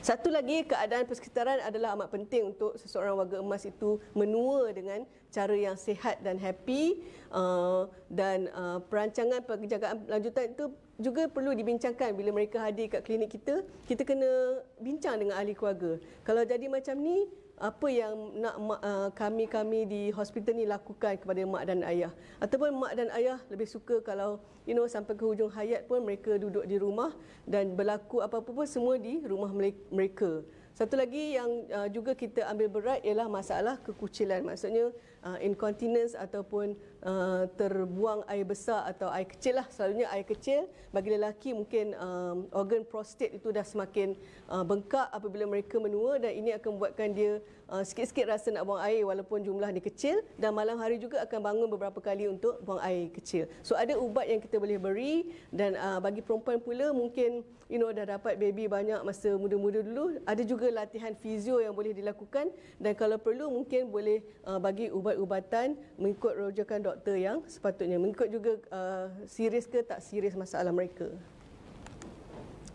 Satu lagi keadaan persekitaran adalah amat penting untuk seseorang warga emas itu menua dengan cara yang sehat dan happy uh, dan uh, perancangan penjagaan lanjutan itu juga perlu dibincangkan bila mereka hadir kat klinik kita kita kena bincang dengan ahli keluarga kalau jadi macam ni apa yang nak uh, ah, kami-kami di hospital ni lakukan kepada mak dan ayah ataupun mak dan ayah lebih suka kalau you know sampai ke hujung hayat pun mereka duduk di rumah dan berlaku apa-apa pun semua di rumah mereka satu lagi yang uh, juga kita ambil berat ialah masalah kekucilan maksudnya uh, incontinence ataupun uh, terbuang air besar atau air kecil lah selalunya air kecil bagi lelaki mungkin um, organ prostat itu dah semakin uh, bengkak apabila mereka menua dan ini akan membuatkan dia uh, sikit-sikit rasa nak buang air walaupun jumlah dia kecil dan malam hari juga akan bangun beberapa kali untuk buang air kecil so ada ubat yang kita boleh beri dan uh, bagi perempuan pula mungkin you know dah dapat baby banyak masa muda-muda dulu ada juga latihan fizio yang boleh dilakukan dan kalau perlu mungkin boleh uh, bagi ubat-ubatan mengikut rujukan doktor doktor yang sepatutnya mengikut juga uh, serius ke tak serius masalah mereka.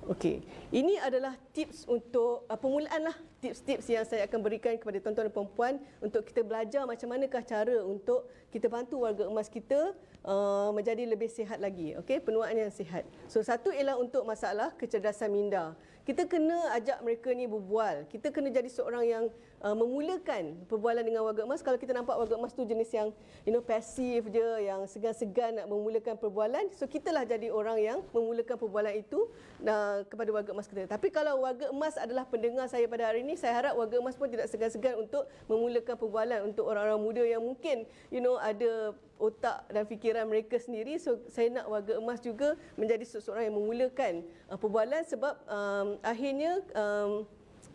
Okey, ini adalah tips untuk uh, permulaan lah tips-tips yang saya akan berikan kepada tuan-tuan dan puan-puan untuk kita belajar macam manakah cara untuk kita bantu warga emas kita uh, menjadi lebih sihat lagi, okey, penuaan yang sihat. So satu ialah untuk masalah kecerdasan minda. Kita kena ajak mereka ni berbual. Kita kena jadi seorang yang uh, memulakan perbualan dengan warga emas kalau kita nampak warga emas tu jenis yang you know pasif je yang segan-segan nak memulakan perbualan so kitalah jadi orang yang memulakan perbualan itu uh, kepada warga emas kita tapi kalau warga emas adalah pendengar saya pada hari ini saya harap warga emas pun tidak segan-segan untuk memulakan perbualan untuk orang-orang muda yang mungkin you know ada otak dan fikiran mereka sendiri so saya nak warga emas juga menjadi seseorang yang memulakan uh, perbualan sebab um, akhirnya um,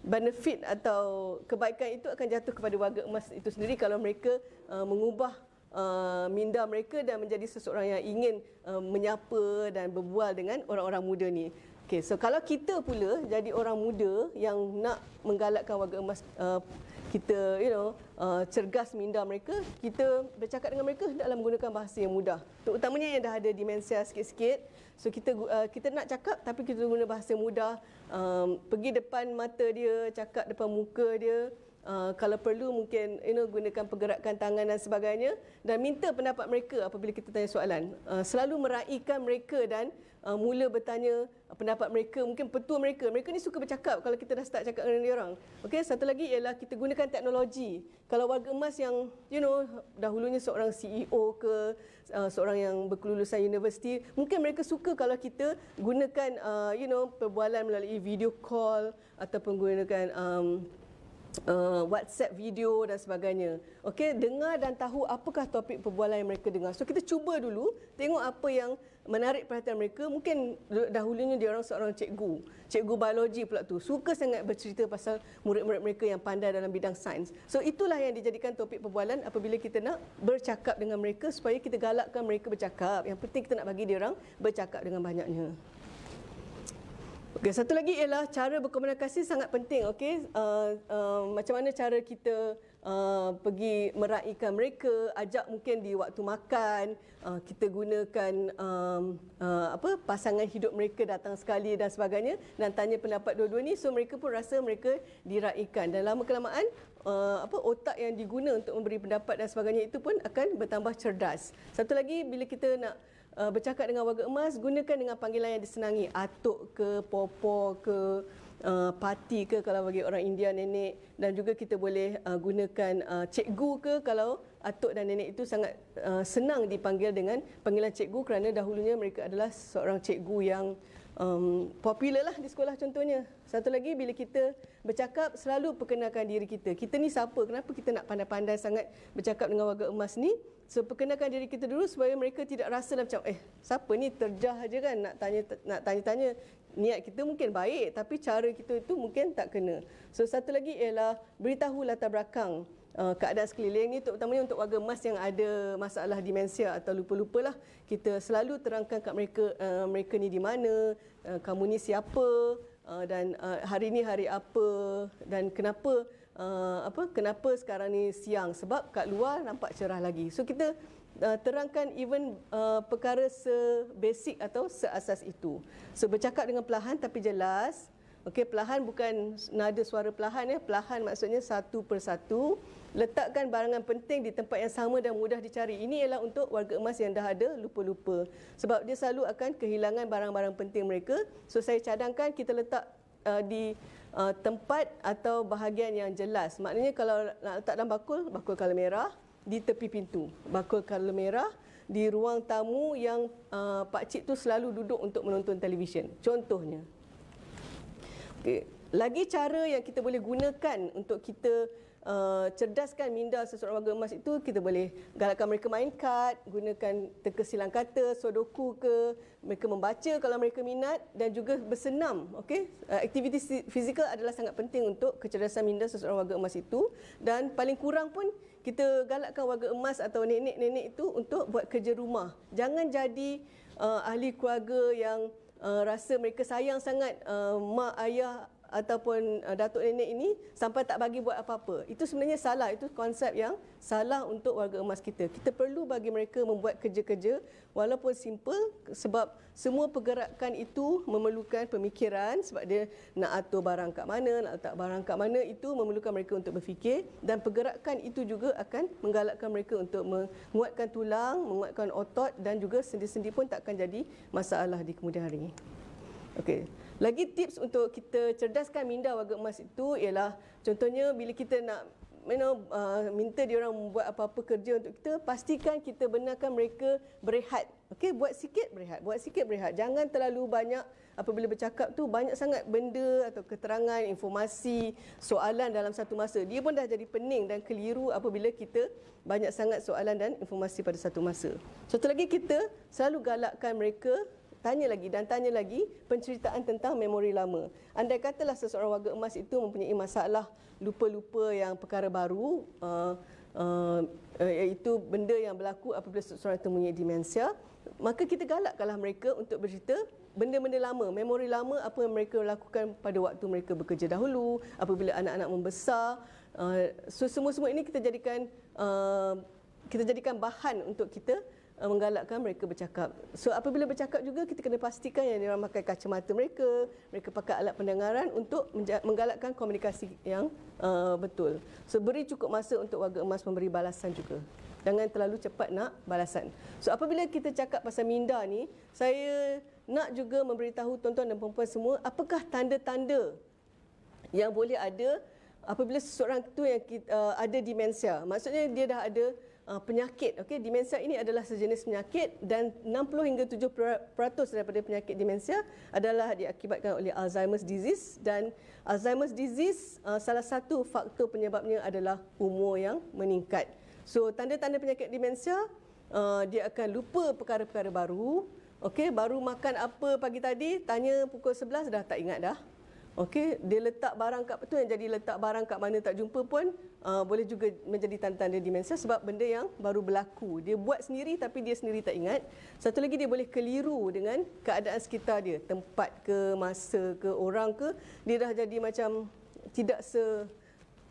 benefit atau kebaikan itu akan jatuh kepada warga emas itu sendiri kalau mereka uh, mengubah uh, minda mereka dan menjadi seseorang yang ingin uh, menyapa dan berbual dengan orang-orang muda ni. Okay, so kalau kita pula jadi orang muda yang nak menggalakkan warga emas uh, kita you know uh, cergas minda mereka kita bercakap dengan mereka dalam menggunakan bahasa yang mudah terutamanya yang dah ada demensia sikit-sikit so kita uh, kita nak cakap tapi kita guna bahasa mudah um, pergi depan mata dia cakap depan muka dia uh, kalau perlu mungkin you know gunakan pergerakan tangan dan sebagainya dan minta pendapat mereka apabila kita tanya soalan uh, selalu meraihkan mereka dan uh, mula bertanya uh, pendapat mereka mungkin petua mereka mereka ni suka bercakap kalau kita dah start cakap dengan dia orang okey satu lagi ialah kita gunakan teknologi kalau warga emas yang you know dahulunya seorang CEO ke uh, seorang yang berkelulusan universiti mungkin mereka suka kalau kita gunakan uh, you know perbualan melalui video call ataupun gunakan um, uh, WhatsApp video dan sebagainya. Okey, dengar dan tahu apakah topik perbualan yang mereka dengar. So kita cuba dulu tengok apa yang menarik perhatian mereka. Mungkin dahulunya dia orang seorang cikgu. Cikgu biologi pula tu. Suka sangat bercerita pasal murid-murid mereka yang pandai dalam bidang sains. So itulah yang dijadikan topik perbualan apabila kita nak bercakap dengan mereka supaya kita galakkan mereka bercakap. Yang penting kita nak bagi dia orang bercakap dengan banyaknya. Okay, satu lagi ialah cara berkomunikasi sangat penting. Okay, uh, eh, uh, eh, macam mana cara kita uh, pergi meraihkan mereka, ajak mungkin di waktu makan uh, kita gunakan um, uh, apa pasangan hidup mereka datang sekali dan sebagainya dan tanya pendapat dua-dua ni, so mereka pun rasa mereka diraihkan dan lama kelamaan uh, apa otak yang diguna untuk memberi pendapat dan sebagainya itu pun akan bertambah cerdas. Satu lagi bila kita nak uh, bercakap dengan warga emas gunakan dengan panggilan yang disenangi atuk ke popo ke uh, eh, pati ke kalau bagi orang India nenek dan juga kita boleh uh, gunakan uh, cikgu ke kalau atuk dan nenek itu sangat uh, senang dipanggil dengan panggilan cikgu kerana dahulunya mereka adalah seorang cikgu yang um, popular lah di sekolah contohnya. Satu lagi bila kita bercakap selalu perkenalkan diri kita. Kita ni siapa? Kenapa kita nak pandai-pandai sangat bercakap dengan warga emas ni? So perkenalkan diri kita dulu supaya mereka tidak rasa lah macam eh siapa ni terjah aja kan nak tanya nak tanya-tanya niat kita mungkin baik tapi cara kita itu mungkin tak kena. So satu lagi ialah beritahu latar belakang uh, keadaan sekeliling ni terutamanya untuk warga emas yang ada masalah demensia atau lupa-lupalah kita selalu terangkan kat mereka uh, mereka ni di mana, uh, kamu ni siapa uh, dan uh, hari ni hari apa dan kenapa uh, apa kenapa sekarang ni siang sebab kat luar nampak cerah lagi so kita uh, terangkan even uh, perkara se basic atau seasas itu so bercakap dengan pelahan tapi jelas okey pelahan bukan nada suara pelahan ya pelahan maksudnya satu persatu letakkan barangan penting di tempat yang sama dan mudah dicari ini ialah untuk warga emas yang dah ada lupa-lupa sebab dia selalu akan kehilangan barang-barang penting mereka so saya cadangkan kita letak uh, di uh, tempat atau bahagian yang jelas. Maknanya kalau nak letak dalam bakul, bakul kala merah di tepi pintu. Bakul kala merah di ruang tamu yang uh, pak cik tu selalu duduk untuk menonton televisyen. Contohnya. Okay. Lagi cara yang kita boleh gunakan untuk kita Eh, cerdaskan minda seseorang warga emas itu kita boleh galakkan mereka main kad gunakan silang kata sudoku, ke mereka membaca kalau mereka minat dan juga bersenam okey eh, aktiviti fizikal adalah sangat penting untuk kecerdasan minda seseorang warga emas itu dan paling kurang pun kita galakkan warga emas atau nenek-nenek itu untuk buat kerja rumah jangan jadi uh, ahli keluarga yang Uh, rasa mereka sayang sangat uh, mak ayah ataupun uh, datuk nenek ini sampai tak bagi buat apa-apa. Itu sebenarnya salah, itu konsep yang salah untuk warga emas kita. Kita perlu bagi mereka membuat kerja-kerja walaupun simple sebab semua pergerakan itu memerlukan pemikiran sebab dia nak atur barang kat mana, nak letak barang kat mana itu memerlukan mereka untuk berfikir dan pergerakan itu juga akan menggalakkan mereka untuk menguatkan tulang, menguatkan otot dan juga sendi-sendi pun tak akan jadi masalah di kemudian hari. Okay. Lagi tips untuk kita cerdaskan minda warga emas itu ialah contohnya bila kita nak you know, uh, minta dia orang buat apa-apa kerja untuk kita, pastikan kita benarkan mereka berehat. Okey, buat sikit berehat, buat sikit berehat. Jangan terlalu banyak apabila bercakap tu banyak sangat benda atau keterangan, informasi, soalan dalam satu masa. Dia pun dah jadi pening dan keliru apabila kita banyak sangat soalan dan informasi pada satu masa. Satu lagi kita selalu galakkan mereka tanya lagi dan tanya lagi penceritaan tentang memori lama. Andai katalah seseorang warga emas itu mempunyai masalah lupa-lupa yang perkara baru, uh, uh, uh, iaitu benda yang berlaku apabila seseorang itu mempunyai demensia, maka kita galakkanlah mereka untuk bercerita benda-benda lama, memori lama apa yang mereka lakukan pada waktu mereka bekerja dahulu, apabila anak-anak membesar. Uh, so semua-semua ini kita jadikan uh, kita jadikan bahan untuk kita Eh, menggalakkan mereka bercakap. So apabila bercakap juga kita kena pastikan yang mereka pakai kacamata mereka, mereka pakai alat pendengaran untuk menggalakkan komunikasi yang uh, betul. So beri cukup masa untuk warga emas memberi balasan juga. Jangan terlalu cepat nak balasan. So apabila kita cakap pasal minda ni, saya nak juga memberitahu tuan-tuan dan perempuan semua apakah tanda-tanda yang boleh ada apabila seseorang tu yang kita, uh, eh, ada demensia. Maksudnya dia dah ada uh, penyakit. okay, demensia ini adalah sejenis penyakit dan 60 hingga 70% daripada penyakit demensia adalah diakibatkan oleh Alzheimer's disease dan Alzheimer's disease uh, salah satu faktor penyebabnya adalah umur yang meningkat. So, tanda-tanda penyakit demensia uh, dia akan lupa perkara-perkara baru. okay, baru makan apa pagi tadi? Tanya pukul 11 dah tak ingat dah. Okey, dia letak barang kat tu yang jadi letak barang kat mana tak jumpa pun uh, boleh juga menjadi tanda-tanda demensia sebab benda yang baru berlaku. Dia buat sendiri tapi dia sendiri tak ingat. Satu lagi dia boleh keliru dengan keadaan sekitar dia, tempat ke, masa ke, orang ke. Dia dah jadi macam tidak se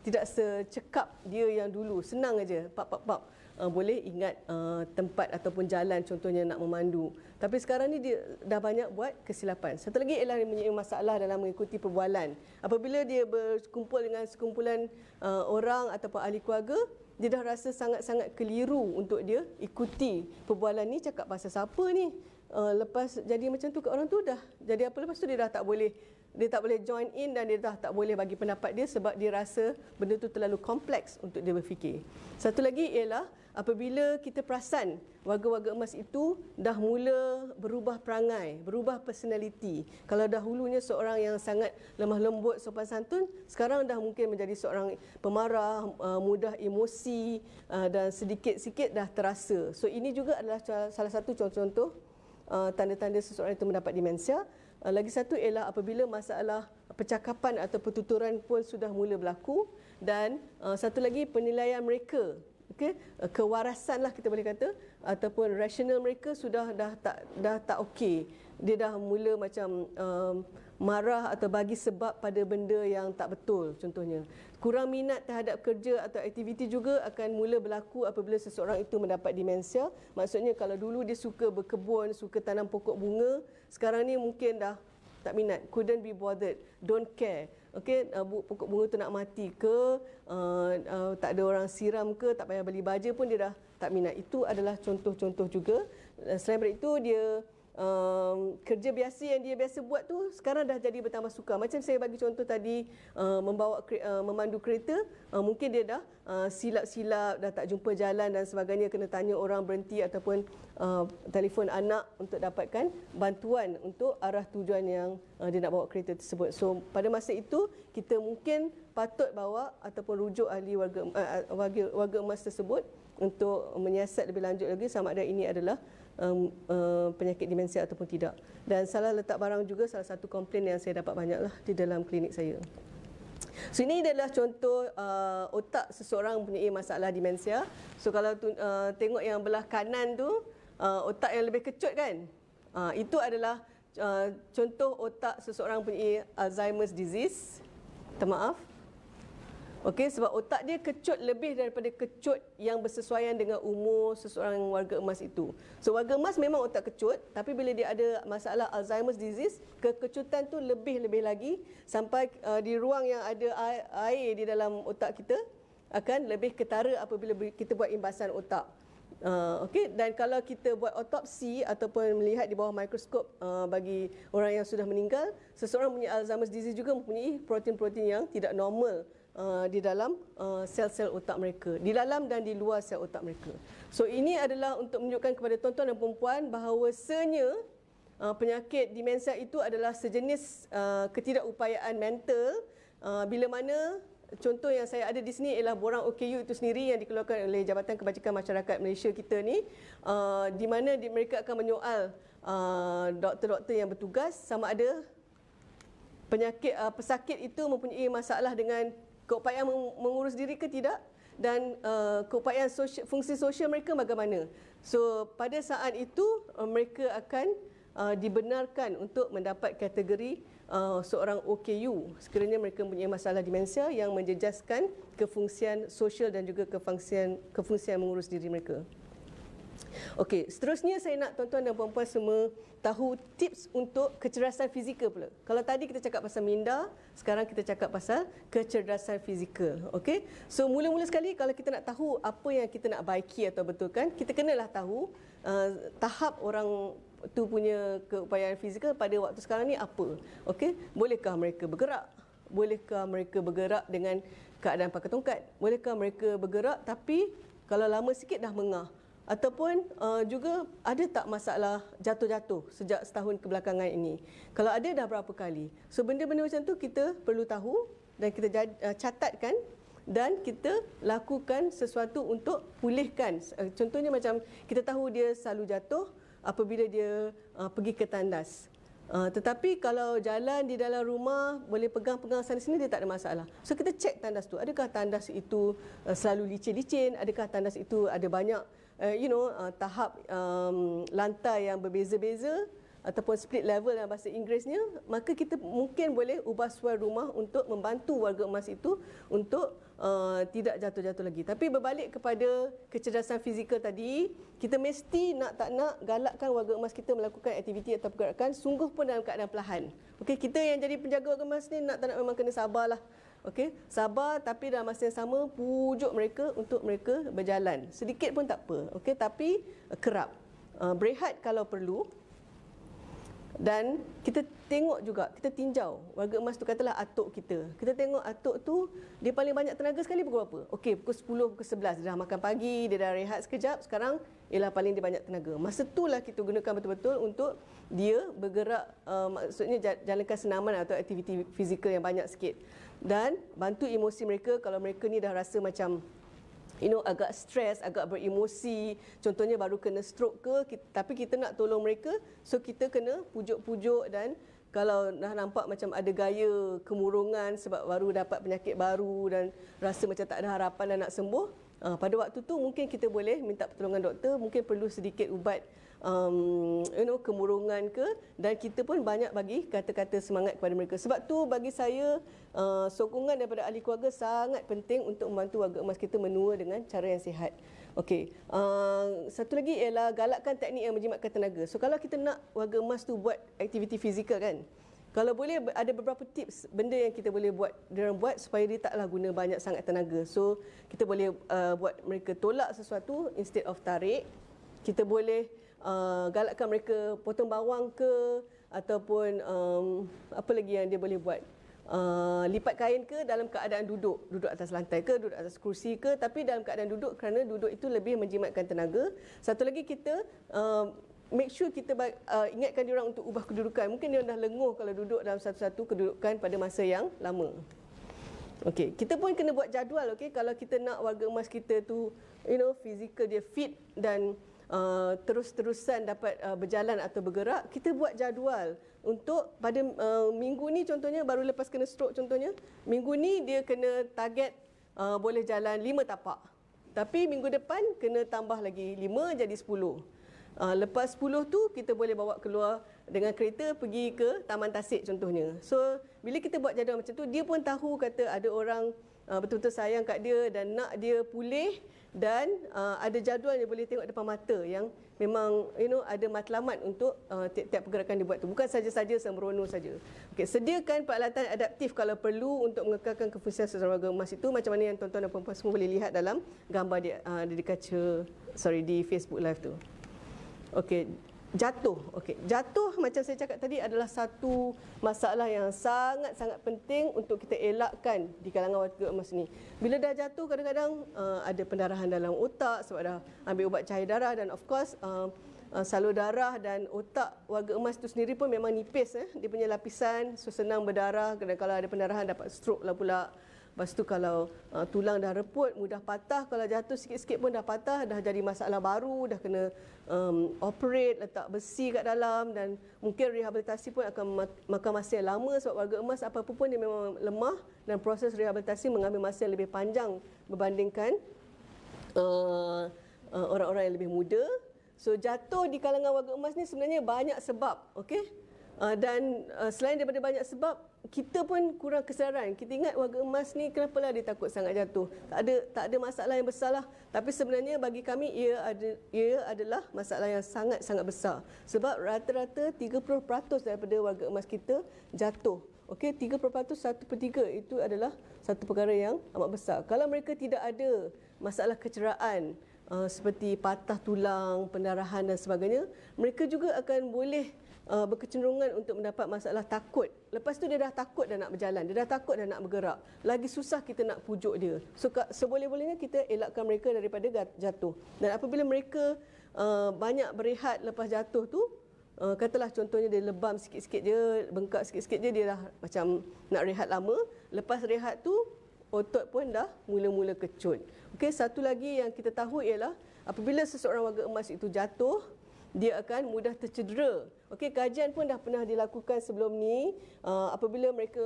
tidak secekap dia yang dulu. Senang aja, pap pap pap uh, boleh ingat uh, tempat ataupun jalan contohnya nak memandu. Tapi sekarang ni dia dah banyak buat kesilapan. Satu lagi ialah dia masalah dalam mengikuti perbualan. Apabila dia berkumpul dengan sekumpulan uh, orang ataupun ahli keluarga, dia dah rasa sangat-sangat keliru untuk dia ikuti perbualan ni cakap pasal siapa ni. Uh, lepas jadi macam tu ke orang tu dah. Jadi apa lepas tu dia dah tak boleh dia tak boleh join in dan dia dah tak boleh bagi pendapat dia sebab dia rasa benda tu terlalu kompleks untuk dia berfikir. Satu lagi ialah apabila kita perasan warga-warga emas itu dah mula berubah perangai, berubah personaliti. Kalau dahulunya seorang yang sangat lemah lembut, sopan santun, sekarang dah mungkin menjadi seorang pemarah, uh, mudah emosi uh, dan sedikit-sikit dah terasa. So ini juga adalah salah satu contoh-contoh uh, tanda-tanda seseorang itu mendapat demensia. Eh, lagi satu ialah apabila masalah percakapan atau pertuturan pun sudah mula berlaku dan eh, satu lagi penilaian mereka okey eh, kewarasan lah kita boleh kata ataupun rasional mereka sudah dah tak dah tak okey dia dah mula macam um, marah atau bagi sebab pada benda yang tak betul contohnya kurang minat terhadap kerja atau aktiviti juga akan mula berlaku apabila seseorang itu mendapat demensia maksudnya kalau dulu dia suka berkebun suka tanam pokok bunga sekarang ni mungkin dah tak minat couldn't be bothered don't care okey uh, pokok bunga tu nak mati ke uh, uh, tak ada orang siram ke tak payah beli baja pun dia dah tak minat itu adalah contoh-contoh juga uh, selain daripada itu dia um, kerja biasa yang dia biasa buat tu sekarang dah jadi bertambah suka. Macam saya bagi contoh tadi uh, membawa uh, memandu kereta, uh, mungkin dia dah uh, silap-silap, dah tak jumpa jalan dan sebagainya kena tanya orang berhenti ataupun uh, telefon anak untuk dapatkan bantuan untuk arah tujuan yang uh, dia nak bawa kereta tersebut. So pada masa itu kita mungkin patut bawa ataupun rujuk ahli warga uh, uh warga, warga emas tersebut untuk menyiasat lebih lanjut lagi sama ada ini adalah um, uh, penyakit demensia ataupun tidak. Dan salah letak barang juga salah satu komplain yang saya dapat banyaklah di dalam klinik saya. So ini adalah contoh uh, otak seseorang punya masalah demensia. So kalau tu, uh, tengok yang belah kanan tu uh, otak yang lebih kecut kan? Uh, itu adalah uh, contoh otak seseorang punya Alzheimer's disease. Maaf. Okey sebab otak dia kecut lebih daripada kecut yang bersesuaian dengan umur seseorang warga emas itu. So warga emas memang otak kecut tapi bila dia ada masalah Alzheimer's disease kekecutan tu lebih-lebih lagi sampai uh, di ruang yang ada air, air di dalam otak kita akan lebih ketara apabila kita buat imbasan otak. Uh, okay. Dan kalau kita buat autopsi ataupun melihat di bawah mikroskop uh, bagi orang yang sudah meninggal, seseorang punya Alzheimer's disease juga mempunyai protein-protein yang tidak normal uh, di dalam uh, sel-sel otak mereka, di dalam dan di luar sel otak mereka. So ini adalah untuk menunjukkan kepada tuan-tuan dan perempuan bahawasanya uh, penyakit demensia itu adalah sejenis uh, ketidakupayaan mental uh, bila mana Contoh yang saya ada di sini ialah borang OKU itu sendiri yang dikeluarkan oleh Jabatan Kebajikan Masyarakat Malaysia kita ni uh, di mana di, mereka akan menyoal uh, doktor-doktor yang bertugas sama ada penyakit uh, pesakit itu mempunyai masalah dengan keupayaan mengurus diri ke tidak dan uh, keupayaan sosial, fungsi sosial mereka bagaimana. So pada saat itu uh, mereka akan uh, dibenarkan untuk mendapat kategori uh, seorang OKU sekiranya mereka mempunyai masalah demensia yang menjejaskan kefungsian sosial dan juga kefungsian kefungsian mengurus diri mereka. Okey, seterusnya saya nak tuan-tuan dan puan-puan semua tahu tips untuk kecerdasan fizikal pula. Kalau tadi kita cakap pasal minda, sekarang kita cakap pasal kecerdasan fizikal. Okey. So mula-mula sekali kalau kita nak tahu apa yang kita nak baiki atau betulkan, kita kenalah tahu uh, tahap orang tu punya keupayaan fizikal pada waktu sekarang ni apa. Okey. Bolehkah mereka bergerak? Bolehkah mereka bergerak dengan keadaan pakai tongkat? Bolehkah mereka bergerak tapi kalau lama sikit dah mengah? ataupun uh, juga ada tak masalah jatuh-jatuh sejak setahun kebelakangan ini kalau ada dah berapa kali so benda-benda macam tu kita perlu tahu dan kita jad, uh, catatkan dan kita lakukan sesuatu untuk pulihkan uh, contohnya macam kita tahu dia selalu jatuh apabila dia uh, pergi ke tandas uh, tetapi kalau jalan di dalam rumah boleh pegang-pegang sana sini dia tak ada masalah so kita cek tandas tu adakah tandas itu uh, selalu licin-licin adakah tandas itu ada banyak uh, you know uh, tahap um, lantai yang berbeza-beza ataupun split level dalam bahasa Inggerisnya maka kita mungkin boleh ubah suai rumah untuk membantu warga emas itu untuk uh, tidak jatuh-jatuh lagi tapi berbalik kepada kecerdasan fizikal tadi kita mesti nak tak nak galakkan warga emas kita melakukan aktiviti atau pergerakan sungguh pun dalam keadaan pelahan. Okay, kita yang jadi penjaga warga emas ni nak tak nak memang kena sabarlah Okey, sabar tapi dalam masa yang sama pujuk mereka untuk mereka berjalan. Sedikit pun tak apa. Okey, tapi eh, kerap. Uh, berehat kalau perlu, dan kita tengok juga kita tinjau warga emas tu katalah atuk kita kita tengok atuk tu dia paling banyak tenaga sekali pukul berapa okey pukul 10 pukul 11 dia dah makan pagi dia dah rehat sekejap sekarang ialah paling dia banyak tenaga masa lah kita gunakan betul-betul untuk dia bergerak uh, maksudnya jalankan senaman atau aktiviti fizikal yang banyak sikit dan bantu emosi mereka kalau mereka ni dah rasa macam you know agak stres agak beremosi contohnya baru kena stroke ke kita, tapi kita nak tolong mereka so kita kena pujuk-pujuk dan kalau dah nampak macam ada gaya kemurungan sebab baru dapat penyakit baru dan rasa macam tak ada harapan dan nak sembuh ah, pada waktu tu mungkin kita boleh minta pertolongan doktor mungkin perlu sedikit ubat um, you know kemurungan ke dan kita pun banyak bagi kata-kata semangat kepada mereka sebab tu bagi saya uh, sokongan daripada ahli keluarga sangat penting untuk membantu warga emas kita menua dengan cara yang sihat Okey, uh, satu lagi ialah galakkan teknik yang menjimatkan tenaga. So kalau kita nak warga emas tu buat aktiviti fizikal kan, kalau boleh ada beberapa tips benda yang kita boleh buat dia buat supaya dia taklah guna banyak sangat tenaga. So kita boleh uh, buat mereka tolak sesuatu instead of tarik. Kita boleh Uh, galakkan mereka potong bawang ke ataupun um, apa lagi yang dia boleh buat uh, lipat kain ke dalam keadaan duduk duduk atas lantai ke duduk atas kursi ke tapi dalam keadaan duduk kerana duduk itu lebih menjimatkan tenaga satu lagi kita uh, make sure kita uh, ingatkan orang untuk ubah kedudukan. Mungkin dia dah lenguh kalau duduk dalam satu-satu kedudukan pada masa yang lama. Okay, kita pun kena buat jadual Okay, kalau kita nak warga emas kita tu you know fizikal dia fit dan Uh, terus-terusan dapat uh, berjalan atau bergerak, kita buat jadual untuk pada uh, minggu ni contohnya baru lepas kena stroke contohnya, minggu ni dia kena target uh, boleh jalan 5 tapak. Tapi minggu depan kena tambah lagi 5 jadi 10. Uh, lepas 10 tu kita boleh bawa keluar dengan kereta pergi ke Taman Tasik contohnya. So bila kita buat jadual macam tu dia pun tahu kata ada orang Ah, betul-betul sayang kat dia dan nak dia pulih dan uh, ada jadual dia boleh tengok depan mata yang memang you know ada matlamat untuk uh, tiap-tiap pergerakan dia buat tu bukan saja-saja sembrono saja. Okey, sediakan peralatan adaptif kalau perlu untuk mengekalkan kefungsian sesuatu emas itu macam mana yang tuan-tuan dan puan-puan semua boleh lihat dalam gambar di uh, di kaca sorry di Facebook live tu. Okey, jatuh okay, jatuh macam saya cakap tadi adalah satu masalah yang sangat-sangat penting untuk kita elakkan di kalangan warga emas ni bila dah jatuh kadang-kadang uh, ada pendarahan dalam otak sebab dah ambil ubat cair darah dan of course uh, uh, salur darah dan otak warga emas tu sendiri pun memang nipis eh dia punya lapisan so senang berdarah kadang-kadang kalau ada pendarahan dapat stroke lah pula Lepas tu kalau uh, tulang dah reput, mudah patah. Kalau jatuh sikit-sikit pun dah patah, dah jadi masalah baru. Dah kena um, operate, letak besi kat dalam. Dan mungkin rehabilitasi pun akan makan masa yang lama. Sebab warga emas apa-apa pun dia memang lemah. Dan proses rehabilitasi mengambil masa yang lebih panjang berbandingkan uh, uh, orang-orang yang lebih muda. So jatuh di kalangan warga emas ni sebenarnya banyak sebab. Okay? Uh, dan uh, selain daripada banyak sebab, kita pun kurang kesedaran. Kita ingat warga emas ni kenapalah dia takut sangat jatuh. Tak ada tak ada masalah yang besarlah. Tapi sebenarnya bagi kami ia ada ia adalah masalah yang sangat-sangat besar. Sebab rata-rata 30% daripada warga emas kita jatuh. Okey, 3% 1 per 3 itu adalah satu perkara yang amat besar. Kalau mereka tidak ada masalah kecederaan eh, seperti patah tulang, pendarahan dan sebagainya, mereka juga akan boleh uh, berkecenderungan untuk mendapat masalah takut. Lepas tu dia dah takut dan nak berjalan, dia dah takut dan nak bergerak. Lagi susah kita nak pujuk dia. So seboleh-bolehnya kita elakkan mereka daripada jatuh. Dan apabila mereka uh, banyak berehat lepas jatuh tu, uh, katalah contohnya dia lebam sikit-sikit je, bengkak sikit-sikit je, dia dah macam nak rehat lama. Lepas rehat tu, otot pun dah mula-mula kecut. Okey, satu lagi yang kita tahu ialah apabila seseorang warga emas itu jatuh, dia akan mudah tercedera Okey, kajian pun dah pernah dilakukan sebelum ni uh, apabila mereka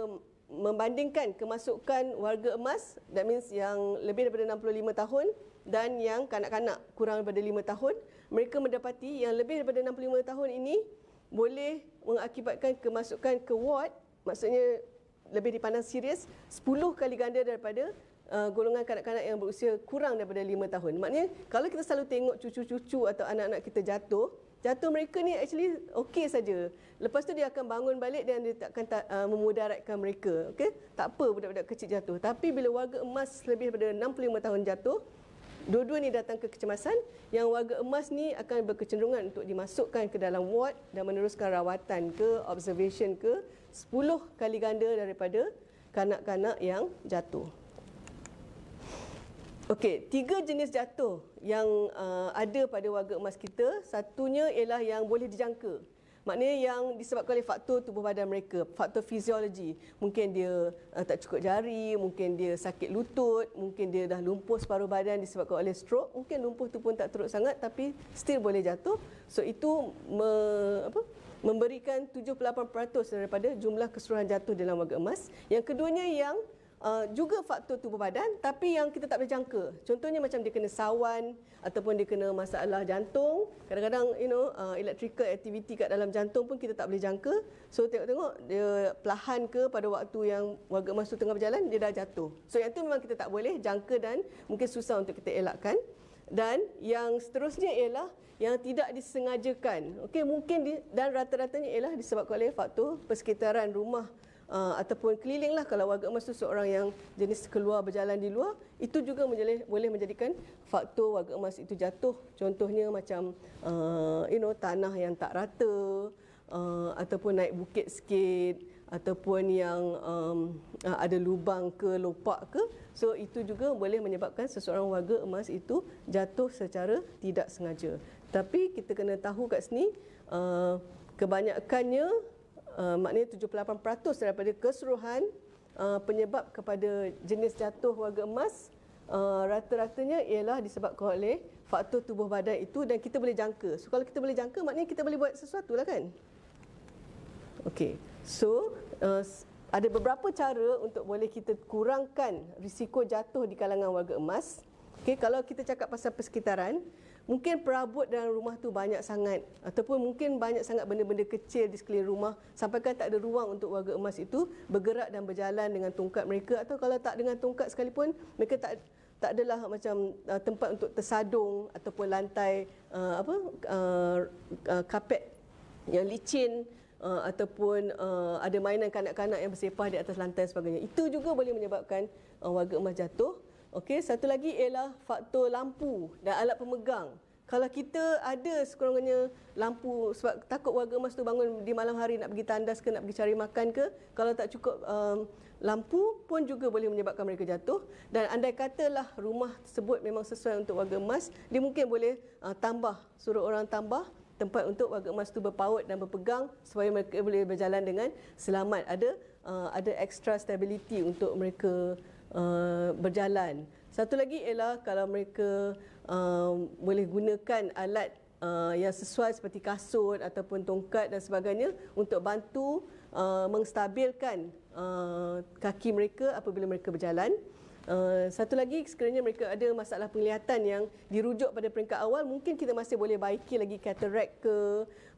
membandingkan kemasukan warga emas that means yang lebih daripada 65 tahun dan yang kanak-kanak kurang daripada 5 tahun mereka mendapati yang lebih daripada 65 tahun ini boleh mengakibatkan kemasukan ke ward maksudnya lebih dipandang serius 10 kali ganda daripada uh, golongan kanak-kanak yang berusia kurang daripada 5 tahun maknanya kalau kita selalu tengok cucu-cucu atau anak-anak kita jatuh jatuh mereka ni actually okey saja. Lepas tu dia akan bangun balik dan dia tak uh, memudaratkan mereka. Okey? Tak apa budak-budak kecil jatuh. Tapi bila warga emas lebih daripada 65 tahun jatuh, dua-dua ni datang ke kecemasan yang warga emas ni akan berkecenderungan untuk dimasukkan ke dalam ward dan meneruskan rawatan ke observation ke 10 kali ganda daripada kanak-kanak yang jatuh. Okey, tiga jenis jatuh yang uh, ada pada warga emas kita. Satunya ialah yang boleh dijangka. Maknanya yang disebabkan oleh faktor tubuh badan mereka, faktor fisiologi. Mungkin dia uh, tak cukup jari, mungkin dia sakit lutut, mungkin dia dah lumpuh separuh badan disebabkan oleh stroke. Mungkin lumpuh tu pun tak teruk sangat tapi still boleh jatuh. So itu me, apa, memberikan 78% daripada jumlah keseluruhan jatuh dalam warga emas. Yang keduanya yang uh, juga faktor tubuh badan tapi yang kita tak boleh jangka. Contohnya macam dia kena sawan ataupun dia kena masalah jantung. Kadang-kadang you know uh, electrical activity kat dalam jantung pun kita tak boleh jangka. So tengok-tengok dia perlahan ke pada waktu yang warga masuk tengah berjalan dia dah jatuh. So yang tu memang kita tak boleh jangka dan mungkin susah untuk kita elakkan. Dan yang seterusnya ialah yang tidak disengajakan. Okey, mungkin di, dan rata-ratanya ialah disebabkan oleh faktor persekitaran rumah uh, ataupun keliling lah kalau warga emas itu seorang yang jenis keluar berjalan di luar itu juga menjadi, boleh menjadikan faktor warga emas itu jatuh contohnya macam uh, you know tanah yang tak rata uh, ataupun naik bukit sikit ataupun yang um, ada lubang ke lopak ke so itu juga boleh menyebabkan seseorang warga emas itu jatuh secara tidak sengaja tapi kita kena tahu kat sini uh, kebanyakannya Uh, maknanya 78% daripada keseluruhan uh, penyebab kepada jenis jatuh warga emas uh, rata-ratanya ialah disebabkan oleh faktor tubuh badan itu dan kita boleh jangka. So kalau kita boleh jangka maknanya kita boleh buat sesuatu lah kan? Okay. So uh, ada beberapa cara untuk boleh kita kurangkan risiko jatuh di kalangan warga emas. Okay, kalau kita cakap pasal persekitaran, Mungkin perabot dalam rumah tu banyak sangat ataupun mungkin banyak sangat benda-benda kecil di sekeliling rumah sampai kan tak ada ruang untuk warga emas itu bergerak dan berjalan dengan tungkat mereka atau kalau tak dengan tungkat sekalipun mereka tak tak adalah macam uh, tempat untuk tersadung ataupun lantai uh, apa uh, uh, kapet yang licin Uh, ataupun uh, ada mainan kanak-kanak yang bersepah di atas lantai sebagainya. Itu juga boleh menyebabkan uh, warga emas jatuh. Okey, satu lagi ialah faktor lampu dan alat pemegang. Kalau kita ada sekurang-kurangnya lampu sebab takut warga emas tu bangun di malam hari nak pergi tandas ke nak pergi cari makan ke, kalau tak cukup um, lampu pun juga boleh menyebabkan mereka jatuh dan andai katalah rumah tersebut memang sesuai untuk warga emas, dia mungkin boleh uh, tambah suruh orang tambah tempat untuk warga emas tu berpaut dan berpegang supaya mereka boleh berjalan dengan selamat ada uh, ada extra stability untuk mereka uh, berjalan. Satu lagi ialah kalau mereka uh, boleh gunakan alat uh, yang sesuai seperti kasut ataupun tongkat dan sebagainya untuk bantu uh, mengstabilkan uh, kaki mereka apabila mereka berjalan. Uh, satu lagi sekiranya mereka ada masalah penglihatan yang dirujuk pada peringkat awal mungkin kita masih boleh baiki lagi cataract ke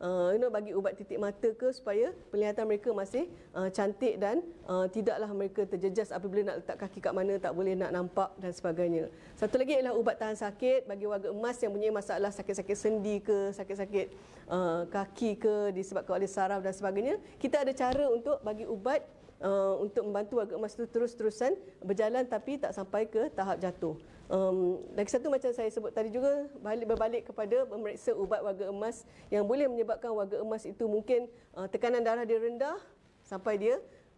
uh, you know bagi ubat titik mata ke supaya penglihatan mereka masih uh, cantik dan uh, tidaklah mereka terjejas apabila nak letak kaki kat mana tak boleh nak nampak dan sebagainya. Satu lagi ialah ubat tahan sakit bagi warga emas yang punya masalah sakit-sakit sendi ke sakit-sakit uh, kaki ke disebabkan oleh saraf dan sebagainya. Kita ada cara untuk bagi ubat Uh, untuk membantu harga emas itu terus-terusan berjalan tapi tak sampai ke tahap jatuh. Um, lagi satu macam saya sebut tadi juga balik berbalik kepada memeriksa ubat warga emas yang boleh menyebabkan warga emas itu mungkin uh, tekanan darah dia rendah sampai dia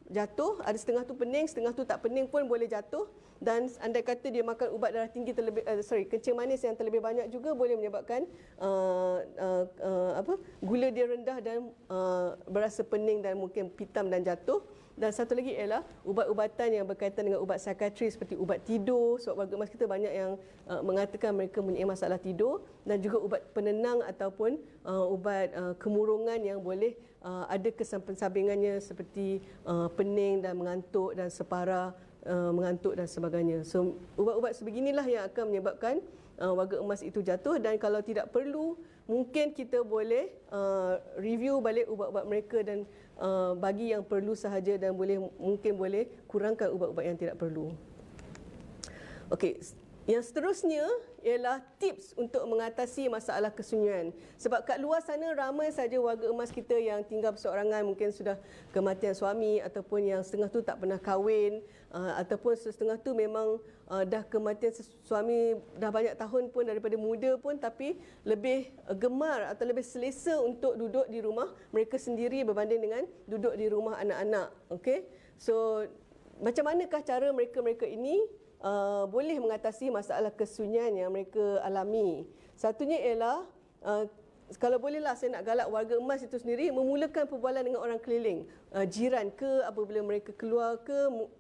jatuh ada setengah tu pening setengah tu tak pening pun boleh jatuh dan andai kata dia makan ubat darah tinggi terlebih uh, sorry kencing manis yang terlebih banyak juga boleh menyebabkan uh, uh, uh, apa gula dia rendah dan uh, berasa pening dan mungkin pitam dan jatuh dan satu lagi ialah ubat-ubatan yang berkaitan dengan ubat psikiatri seperti ubat tidur sebab warga emas kita banyak yang uh, mengatakan mereka mempunyai masalah tidur dan juga ubat penenang ataupun uh, ubat uh, kemurungan yang boleh uh, ada kesan-pensabingannya seperti uh, pening dan mengantuk dan separa uh, mengantuk dan sebagainya. So ubat-ubat sebeginilah yang akan menyebabkan uh, warga emas itu jatuh dan kalau tidak perlu mungkin kita boleh uh, review balik ubat-ubat mereka dan Eh, bagi yang perlu sahaja dan boleh mungkin boleh kurangkan ubat-ubat yang tidak perlu. Okey, yang seterusnya ialah tips untuk mengatasi masalah kesunyian. Sebab kat luar sana ramai saja warga emas kita yang tinggal berseorangan mungkin sudah kematian suami ataupun yang setengah tu tak pernah kahwin Ah, ataupun setengah tu memang uh, dah kematian suami dah banyak tahun pun daripada muda pun tapi lebih uh, gemar atau lebih selesa untuk duduk di rumah mereka sendiri berbanding dengan duduk di rumah anak-anak okey so macam manakah cara mereka-mereka ini uh, boleh mengatasi masalah kesunyian yang mereka alami satunya ialah uh, kalau bolehlah saya nak galak warga emas itu sendiri memulakan perbualan dengan orang keliling uh, jiran ke apabila mereka keluar ke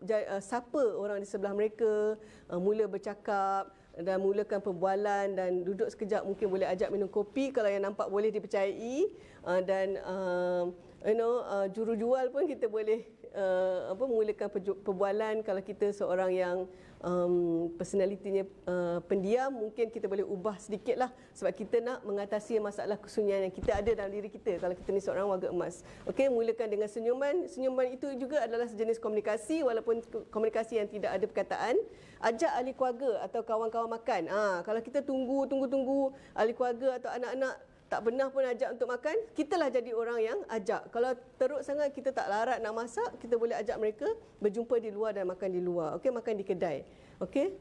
uh, siapa orang di sebelah mereka uh, mula bercakap dan mulakan perbualan dan duduk sekejap mungkin boleh ajak minum kopi kalau yang nampak boleh dipercayai uh, dan uh, you know uh, juru jual pun kita boleh uh, apa mulakan perbualan kalau kita seorang yang um, personalitinya uh, pendiam mungkin kita boleh ubah sedikitlah sebab kita nak mengatasi masalah kesunyian yang kita ada dalam diri kita kalau kita ni seorang warga emas okey mulakan dengan senyuman senyuman itu juga adalah sejenis komunikasi walaupun komunikasi yang tidak ada perkataan ajak ahli keluarga atau kawan-kawan makan ha, kalau kita tunggu tunggu tunggu ahli keluarga atau anak-anak tak pernah pun ajak untuk makan, kitalah jadi orang yang ajak. Kalau teruk sangat kita tak larat nak masak, kita boleh ajak mereka berjumpa di luar dan makan di luar. Okey, makan di kedai. Okey.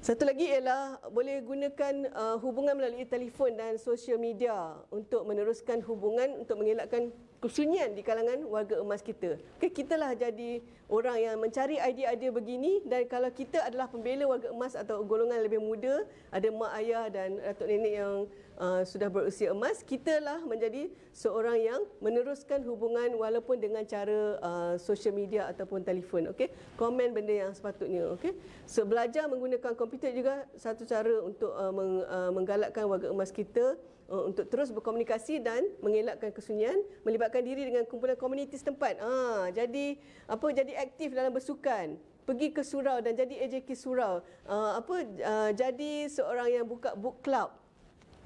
Satu lagi ialah boleh gunakan uh, hubungan melalui telefon dan sosial media untuk meneruskan hubungan untuk mengelakkan kesunyian di kalangan warga emas kita. Okay, kita lah jadi orang yang mencari idea-idea begini dan kalau kita adalah pembela warga emas atau golongan lebih muda, ada mak ayah dan datuk nenek yang uh, sudah berusia emas, kita lah menjadi seorang yang meneruskan hubungan walaupun dengan cara uh, social media ataupun telefon. Okay? Komen benda yang sepatutnya. Okay? So, belajar menggunakan komputer juga satu cara untuk uh, meng, uh, menggalakkan warga emas kita uh, untuk terus berkomunikasi dan mengelakkan kesunyian melibatkan diri dengan kumpulan komuniti setempat ah uh, jadi apa jadi aktif dalam bersukan pergi ke surau dan jadi AJK surau uh, apa uh, jadi seorang yang buka book club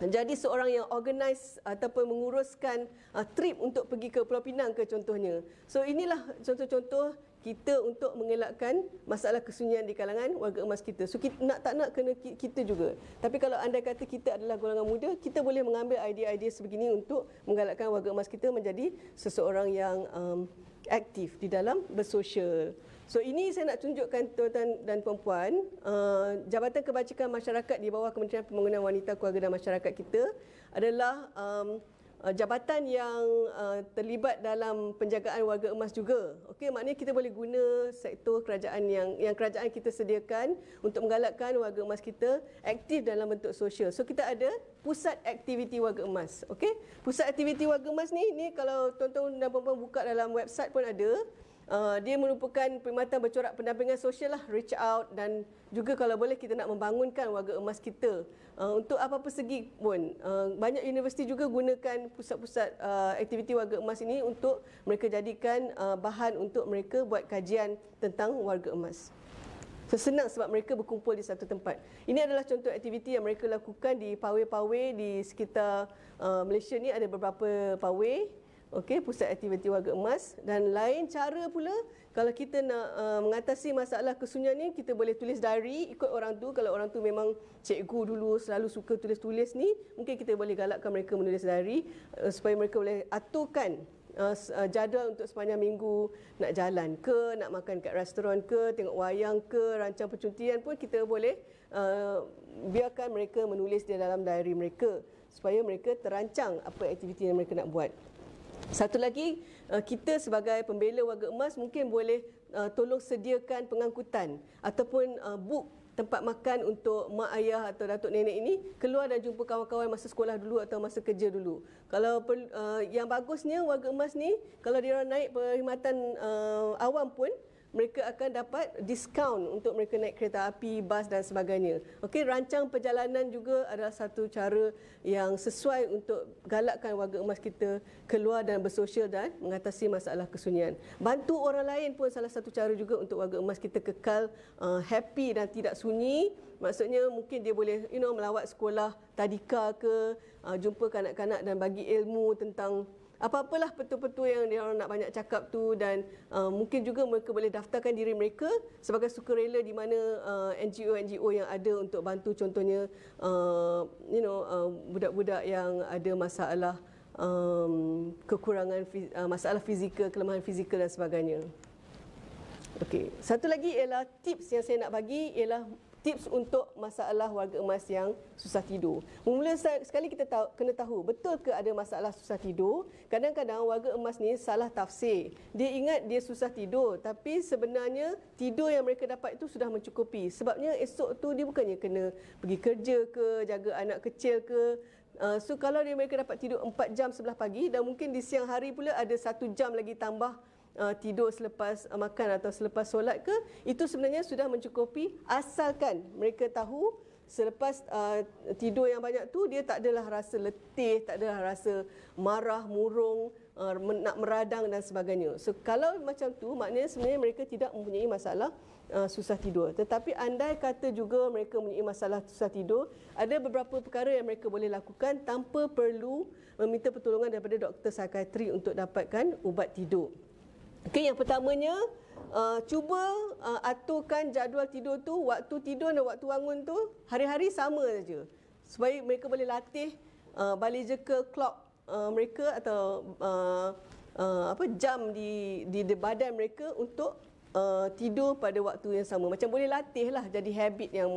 jadi seorang yang organise ataupun menguruskan uh, trip untuk pergi ke Pulau Pinang ke contohnya. So inilah contoh-contoh kita untuk mengelakkan masalah kesunyian di kalangan warga emas kita. So kita, nak tak nak kena kita juga. Tapi kalau anda kata kita adalah golongan muda, kita boleh mengambil idea-idea sebegini untuk menggalakkan warga emas kita menjadi seseorang yang um, aktif di dalam bersosial. So ini saya nak tunjukkan tuan-tuan dan puan-puan, uh, Jabatan Kebajikan Masyarakat di bawah Kementerian Pembangunan Wanita, Keluarga dan Masyarakat kita adalah um, Uh, jabatan yang uh, terlibat dalam penjagaan warga emas juga. Okey, maknanya kita boleh guna sektor kerajaan yang yang kerajaan kita sediakan untuk menggalakkan warga emas kita aktif dalam bentuk sosial. So kita ada pusat aktiviti warga emas. Okey. Pusat aktiviti warga emas ni ni kalau tuan-tuan dan puan-puan buka dalam website pun ada. Uh, dia merupakan perkhidmatan bercorak pendampingan sosial lah reach out dan juga kalau boleh kita nak membangunkan warga emas kita uh, untuk apa-apa segi pun uh, banyak universiti juga gunakan pusat-pusat uh, aktiviti warga emas ini untuk mereka jadikan uh, bahan untuk mereka buat kajian tentang warga emas Senang sebab mereka berkumpul di satu tempat. Ini adalah contoh aktiviti yang mereka lakukan di pawai-pawai di sekitar uh, Malaysia ni ada beberapa pawai okey pusat aktiviti warga emas dan lain cara pula kalau kita nak uh, mengatasi masalah kesunyian ni kita boleh tulis diary ikut orang tu kalau orang tu memang cikgu dulu selalu suka tulis-tulis ni mungkin kita boleh galakkan mereka menulis diary uh, supaya mereka boleh aturkan uh, uh jadual untuk sepanjang minggu nak jalan ke nak makan kat restoran ke tengok wayang ke rancang percutian pun kita boleh uh, biarkan mereka menulis dia dalam diary mereka supaya mereka terancang apa aktiviti yang mereka nak buat satu lagi, eh, kita sebagai pembela warga emas mungkin boleh eh, tolong sediakan pengangkutan ataupun eh, buk tempat makan untuk mak ayah atau datuk nenek ini keluar dan jumpa kawan-kawan masa sekolah dulu atau masa kerja dulu. Kalau uh, yang bagusnya warga emas ni kalau dia naik perkhidmatan uh, awam pun mereka akan dapat diskaun untuk mereka naik kereta api, bas dan sebagainya. Okey, rancang perjalanan juga adalah satu cara yang sesuai untuk galakkan warga emas kita keluar dan bersosial dan mengatasi masalah kesunyian. Bantu orang lain pun salah satu cara juga untuk warga emas kita kekal uh, happy dan tidak sunyi. Maksudnya mungkin dia boleh you know melawat sekolah tadika ke, uh, jumpa kanak-kanak dan bagi ilmu tentang apa-apalah petua-petua yang dia nak banyak cakap tu dan uh, mungkin juga mereka boleh daftarkan diri mereka sebagai sukarela di mana uh, NGO-NGO yang ada untuk bantu contohnya uh, you know uh, budak-budak yang ada masalah um, kekurangan uh, masalah fizikal, kelemahan fizikal dan sebagainya. Okey, satu lagi ialah tips yang saya nak bagi ialah tips untuk masalah warga emas yang susah tidur. Mula sekali kita tahu, kena tahu betul ke ada masalah susah tidur. Kadang-kadang warga emas ni salah tafsir. Dia ingat dia susah tidur tapi sebenarnya tidur yang mereka dapat itu sudah mencukupi. Sebabnya esok tu dia bukannya kena pergi kerja ke, jaga anak kecil ke. Uh, so kalau dia mereka dapat tidur 4 jam sebelah pagi dan mungkin di siang hari pula ada 1 jam lagi tambah uh, tidur selepas uh, makan atau selepas solat ke itu sebenarnya sudah mencukupi asalkan mereka tahu selepas uh, tidur yang banyak tu dia tak adalah rasa letih tak adalah rasa marah murung uh, nak meradang dan sebagainya so kalau macam tu maknanya sebenarnya mereka tidak mempunyai masalah uh, susah tidur tetapi andai kata juga mereka mempunyai masalah susah tidur ada beberapa perkara yang mereka boleh lakukan tanpa perlu meminta pertolongan daripada doktor psikiatri untuk dapatkan ubat tidur Okey, yang pertamanya uh, cuba uh, aturkan jadual tidur tu waktu tidur dan waktu bangun tu hari-hari sama saja. Supaya mereka boleh latih uh, balik je ke clock uh, mereka atau uh, uh, apa jam di, di di badan mereka untuk uh, tidur pada waktu yang sama. Macam boleh latihlah jadi habit yang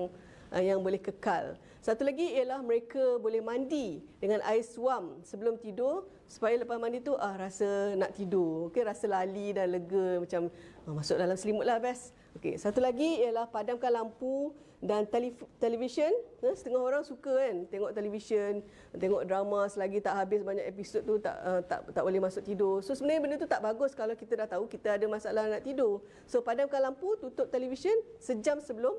uh, yang boleh kekal. Satu lagi ialah mereka boleh mandi dengan air suam sebelum tidur supaya lepas mandi tu ah rasa nak tidur, okey rasa lali dan lega macam ah, masuk dalam selimut lah best. Okey, satu lagi ialah padamkan lampu dan televisyen. Eh, setengah orang suka kan tengok televisyen, tengok drama selagi tak habis banyak episod tu tak uh, tak tak boleh masuk tidur. So sebenarnya benda tu tak bagus kalau kita dah tahu kita ada masalah nak tidur. So padamkan lampu, tutup televisyen sejam sebelum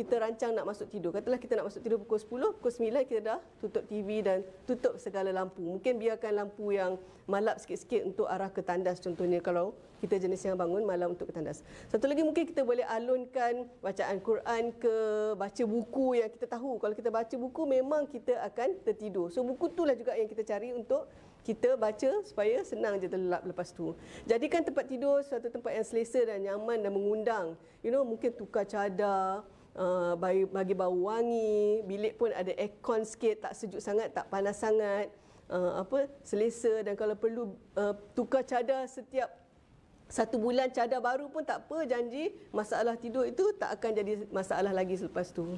kita rancang nak masuk tidur. Katalah kita nak masuk tidur pukul 10, pukul 9 kita dah tutup TV dan tutup segala lampu. Mungkin biarkan lampu yang malap sikit-sikit untuk arah ke tandas contohnya kalau kita jenis yang bangun malam untuk ke tandas. Satu lagi mungkin kita boleh alunkan bacaan Quran ke baca buku yang kita tahu. Kalau kita baca buku memang kita akan tertidur. So buku itulah juga yang kita cari untuk kita baca supaya senang je terlelap lepas tu. Jadikan tempat tidur suatu tempat yang selesa dan nyaman dan mengundang. You know, mungkin tukar cadar, Eh, bagi, bagi bau wangi, bilik pun ada aircon sikit, tak sejuk sangat, tak panas sangat, uh, apa selesa dan kalau perlu uh, tukar cadar setiap satu bulan cadar baru pun tak apa, janji masalah tidur itu tak akan jadi masalah lagi selepas tu.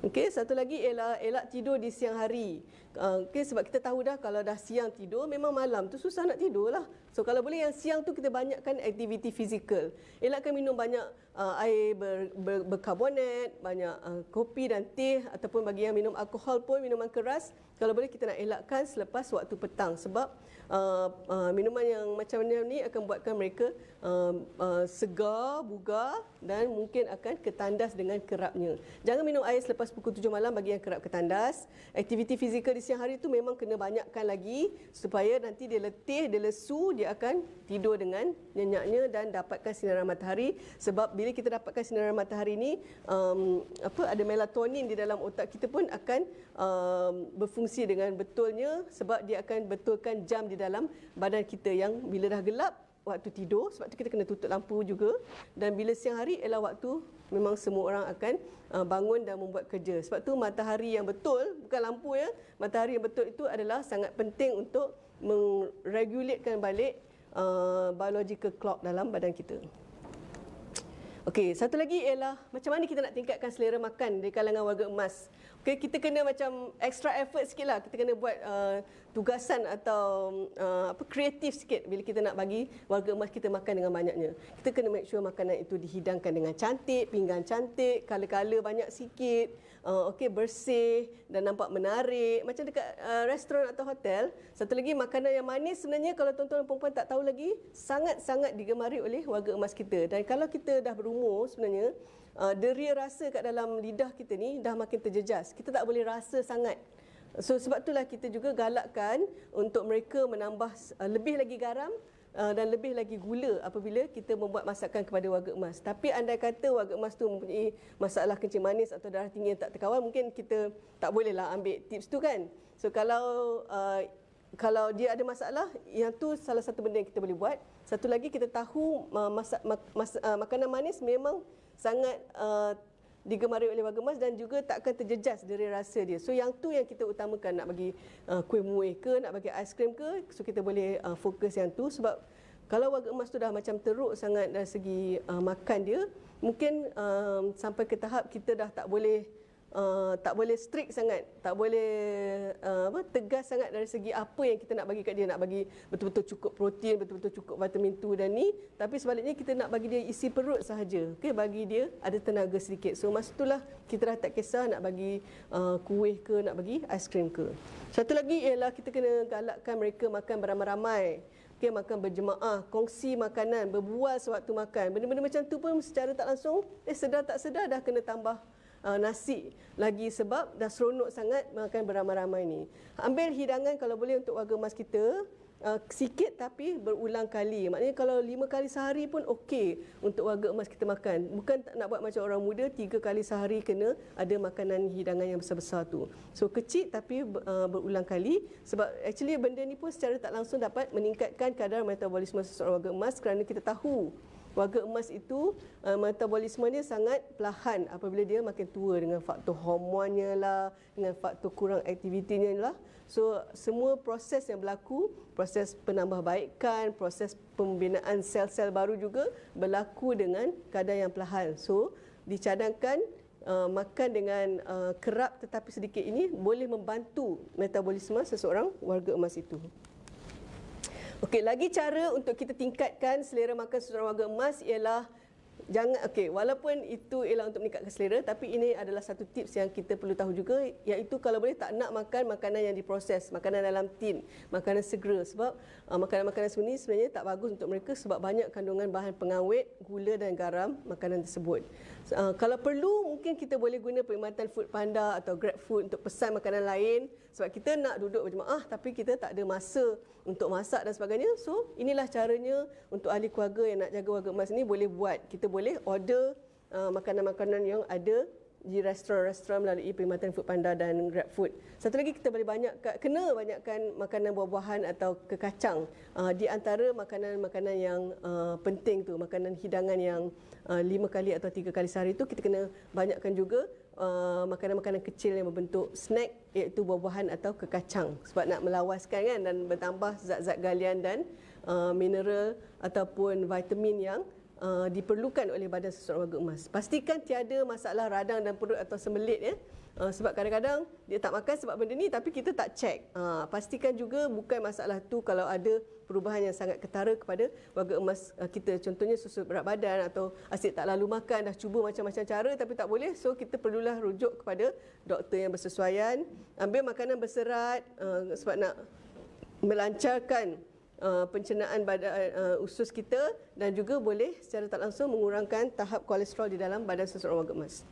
Okey, satu lagi ialah elak tidur di siang hari. Eh, okay, sebab kita tahu dah kalau dah siang tidur memang malam tu susah nak tidur lah. So kalau boleh yang siang tu kita banyakkan aktiviti fizikal. Elakkan minum banyak uh, air ber, ber, berkarbonat, banyak uh, kopi dan teh ataupun bagi yang minum alkohol pun minuman keras. Kalau boleh kita nak elakkan selepas waktu petang sebab uh, uh, minuman yang macam ni akan buatkan mereka uh, uh, segar, bugar dan mungkin akan ketandas dengan kerapnya. Jangan minum air selepas pukul 7 malam bagi yang kerap ketandas. Aktiviti fizikal pada siang hari tu memang kena banyakkan lagi supaya nanti dia letih, dia lesu, dia akan tidur dengan nyenyaknya dan dapatkan sinaran matahari sebab bila kita dapatkan sinaran matahari ni um, apa ada melatonin di dalam otak kita pun akan um, berfungsi dengan betulnya sebab dia akan betulkan jam di dalam badan kita yang bila dah gelap waktu tidur sebab tu kita kena tutup lampu juga dan bila siang hari ialah waktu memang semua orang akan uh, bangun dan membuat kerja. Sebab tu matahari yang betul bukan lampu ya. Matahari yang betul itu adalah sangat penting untuk meregulatkan balik uh, biological clock dalam badan kita. Okey, satu lagi ialah macam mana kita nak tingkatkan selera makan di kalangan warga emas kita kena macam extra effort sikit lah. Kita kena buat uh, tugasan atau uh, apa kreatif sikit bila kita nak bagi warga emas kita makan dengan banyaknya. Kita kena make sure makanan itu dihidangkan dengan cantik, pinggan cantik, kala-kala banyak sikit, uh, okay, bersih dan nampak menarik. Macam dekat uh, restoran atau hotel. Satu lagi, makanan yang manis sebenarnya kalau tuan-tuan dan perempuan tak tahu lagi, sangat-sangat digemari oleh warga emas kita. Dan kalau kita dah berumur sebenarnya, uh, deria rasa kat dalam lidah kita ni dah makin terjejas. Kita tak boleh rasa sangat. So sebab itulah kita juga galakkan untuk mereka menambah uh, lebih lagi garam uh, dan lebih lagi gula apabila kita membuat masakan kepada warga emas. Tapi andai kata warga emas tu mempunyai masalah kencing manis atau darah tinggi yang tak terkawal, mungkin kita tak bolehlah ambil tips tu kan. So kalau uh, kalau dia ada masalah, yang tu salah satu benda yang kita boleh buat. Satu lagi kita tahu uh, masa, mak, mas, uh, makanan manis memang sangat uh, digemari oleh warga emas dan juga tak akan terjejas dari rasa dia. So yang tu yang kita utamakan nak bagi uh, kuih muih ke, nak bagi aiskrim ke, so kita boleh uh, fokus yang tu sebab kalau warga emas tu dah macam teruk sangat dari segi uh, makan dia, mungkin uh, sampai ke tahap kita dah tak boleh Uh, tak boleh strict sangat tak boleh uh, apa tegas sangat dari segi apa yang kita nak bagi kat dia nak bagi betul-betul cukup protein betul-betul cukup vitamin tu dan ni tapi sebaliknya kita nak bagi dia isi perut sahaja okey bagi dia ada tenaga sedikit so masa itulah kita dah tak kisah nak bagi uh, kuih ke nak bagi aiskrim ke satu lagi ialah kita kena galakkan mereka makan beramai-ramai Okay, makan berjemaah, kongsi makanan, berbual sewaktu makan. Benda-benda macam tu pun secara tak langsung, eh sedar tak sedar dah kena tambah uh, nasi lagi sebab dah seronok sangat makan beramai-ramai ni. Ambil hidangan kalau boleh untuk warga emas kita uh, sikit tapi berulang kali. Maknanya kalau lima kali sehari pun okey untuk warga emas kita makan. Bukan tak nak buat macam orang muda tiga kali sehari kena ada makanan hidangan yang besar-besar tu. So kecil tapi uh, berulang kali sebab actually benda ni pun secara tak langsung dapat meningkatkan kadar metabolisme seseorang warga emas kerana kita tahu Warga emas itu uh, metabolisme dia sangat perlahan apabila dia makin tua dengan faktor hormonnya lah, dengan faktor kurang aktivitinya lah. So semua proses yang berlaku, proses penambahbaikan, proses pembinaan sel-sel baru juga berlaku dengan kadar yang perlahan. So dicadangkan uh, makan dengan uh, kerap tetapi sedikit ini boleh membantu metabolisme seseorang warga emas itu. Okey, lagi cara untuk kita tingkatkan selera makan saudara warga emas ialah jangan okey, walaupun itu ialah untuk meningkatkan selera tapi ini adalah satu tips yang kita perlu tahu juga iaitu kalau boleh tak nak makan makanan yang diproses, makanan dalam tin, makanan segera sebab ah, makanan-makanan seperti sebenarnya tak bagus untuk mereka sebab banyak kandungan bahan pengawet, gula dan garam makanan tersebut. Uh, kalau perlu mungkin kita boleh guna perkhidmatan food panda atau grab food untuk pesan makanan lain sebab kita nak duduk berjemaah ah, tapi kita tak ada masa untuk masak dan sebagainya so inilah caranya untuk ahli keluarga yang nak jaga warga emas ni boleh buat kita boleh order uh, makanan-makanan yang ada di restoran-restoran melalui perkhidmatan food panda dan grab food satu lagi kita boleh banyak kena banyakkan makanan buah-buahan atau kekacang uh, di antara makanan-makanan yang uh, penting tu makanan hidangan yang Uh, lima kali atau tiga kali sehari itu kita kena banyakkan juga uh, makanan-makanan kecil yang berbentuk snack iaitu buah-buahan atau kekacang sebab nak melawaskan kan dan bertambah zat-zat galian dan uh, mineral ataupun vitamin yang uh, diperlukan oleh badan seseorang warga emas. Pastikan tiada masalah radang dan perut atau sembelit ya. Uh, sebab kadang-kadang dia tak makan sebab benda ni tapi kita tak cek. Uh, ha, pastikan juga bukan masalah tu kalau ada perubahan yang sangat ketara kepada warga emas uh, kita. Contohnya susu berat badan atau asyik tak lalu makan, dah cuba macam-macam cara tapi tak boleh. So kita perlulah rujuk kepada doktor yang bersesuaian. Ambil makanan berserat uh, sebab nak melancarkan Uh, pencernaan badan uh, usus kita dan juga boleh secara tak langsung mengurangkan tahap kolesterol di dalam badan seseorang warga emas.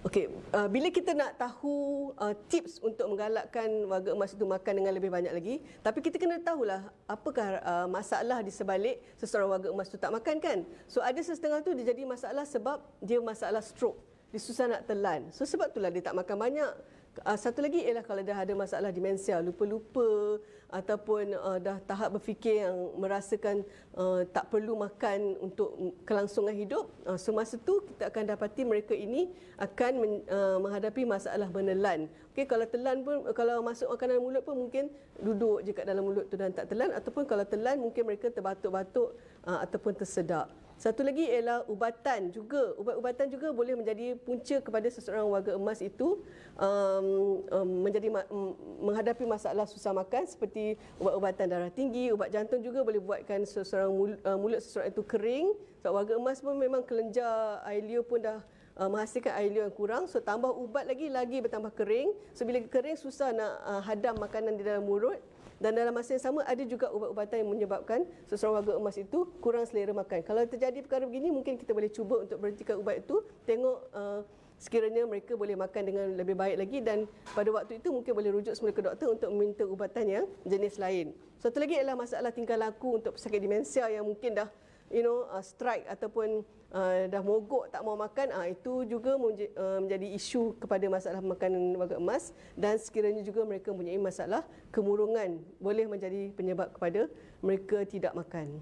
Okey, uh, bila kita nak tahu uh, tips untuk menggalakkan warga emas itu makan dengan lebih banyak lagi, tapi kita kena tahulah apakah uh, masalah di sebalik seseorang warga emas itu tak makan kan? So ada setengah tu dia jadi masalah sebab dia masalah stroke. Dia susah nak telan. So sebab itulah dia tak makan banyak. Uh, satu lagi ialah kalau dah ada masalah demensia, lupa-lupa, ataupun uh, dah tahap berfikir yang merasakan uh, tak perlu makan untuk kelangsungan hidup uh, semasa tu kita akan dapati mereka ini akan men, uh, menghadapi masalah menelan okey kalau telan pun kalau masuk makanan mulut pun mungkin duduk je kat dalam mulut tu dan tak telan ataupun kalau telan mungkin mereka terbatuk-batuk uh, ataupun tersedak satu lagi ialah ubatan juga. Ubat-ubatan juga boleh menjadi punca kepada seseorang warga emas itu um, um, menjadi ma- um, menghadapi masalah susah makan seperti ubat-ubatan darah tinggi, ubat jantung juga boleh buatkan seseorang mul- uh, mulut seseorang itu kering. Sebab warga emas pun memang kelenjar air liur pun dah Uh, menghasilkan air liur yang kurang so tambah ubat lagi lagi bertambah kering so bila kering susah nak uh, hadam makanan di dalam mulut dan dalam masa yang sama ada juga ubat-ubatan yang menyebabkan seseorang warga emas itu kurang selera makan. Kalau terjadi perkara begini mungkin kita boleh cuba untuk berhentikan ubat itu, tengok uh, sekiranya mereka boleh makan dengan lebih baik lagi dan pada waktu itu mungkin boleh rujuk semula ke doktor untuk meminta ubatan yang jenis lain. Satu lagi ialah masalah tingkah laku untuk pesakit demensia yang mungkin dah you know uh, strike ataupun uh, dah mogok tak mau makan uh, itu juga uh, menjadi isu kepada masalah makanan warga emas dan sekiranya juga mereka mempunyai masalah kemurungan boleh menjadi penyebab kepada mereka tidak makan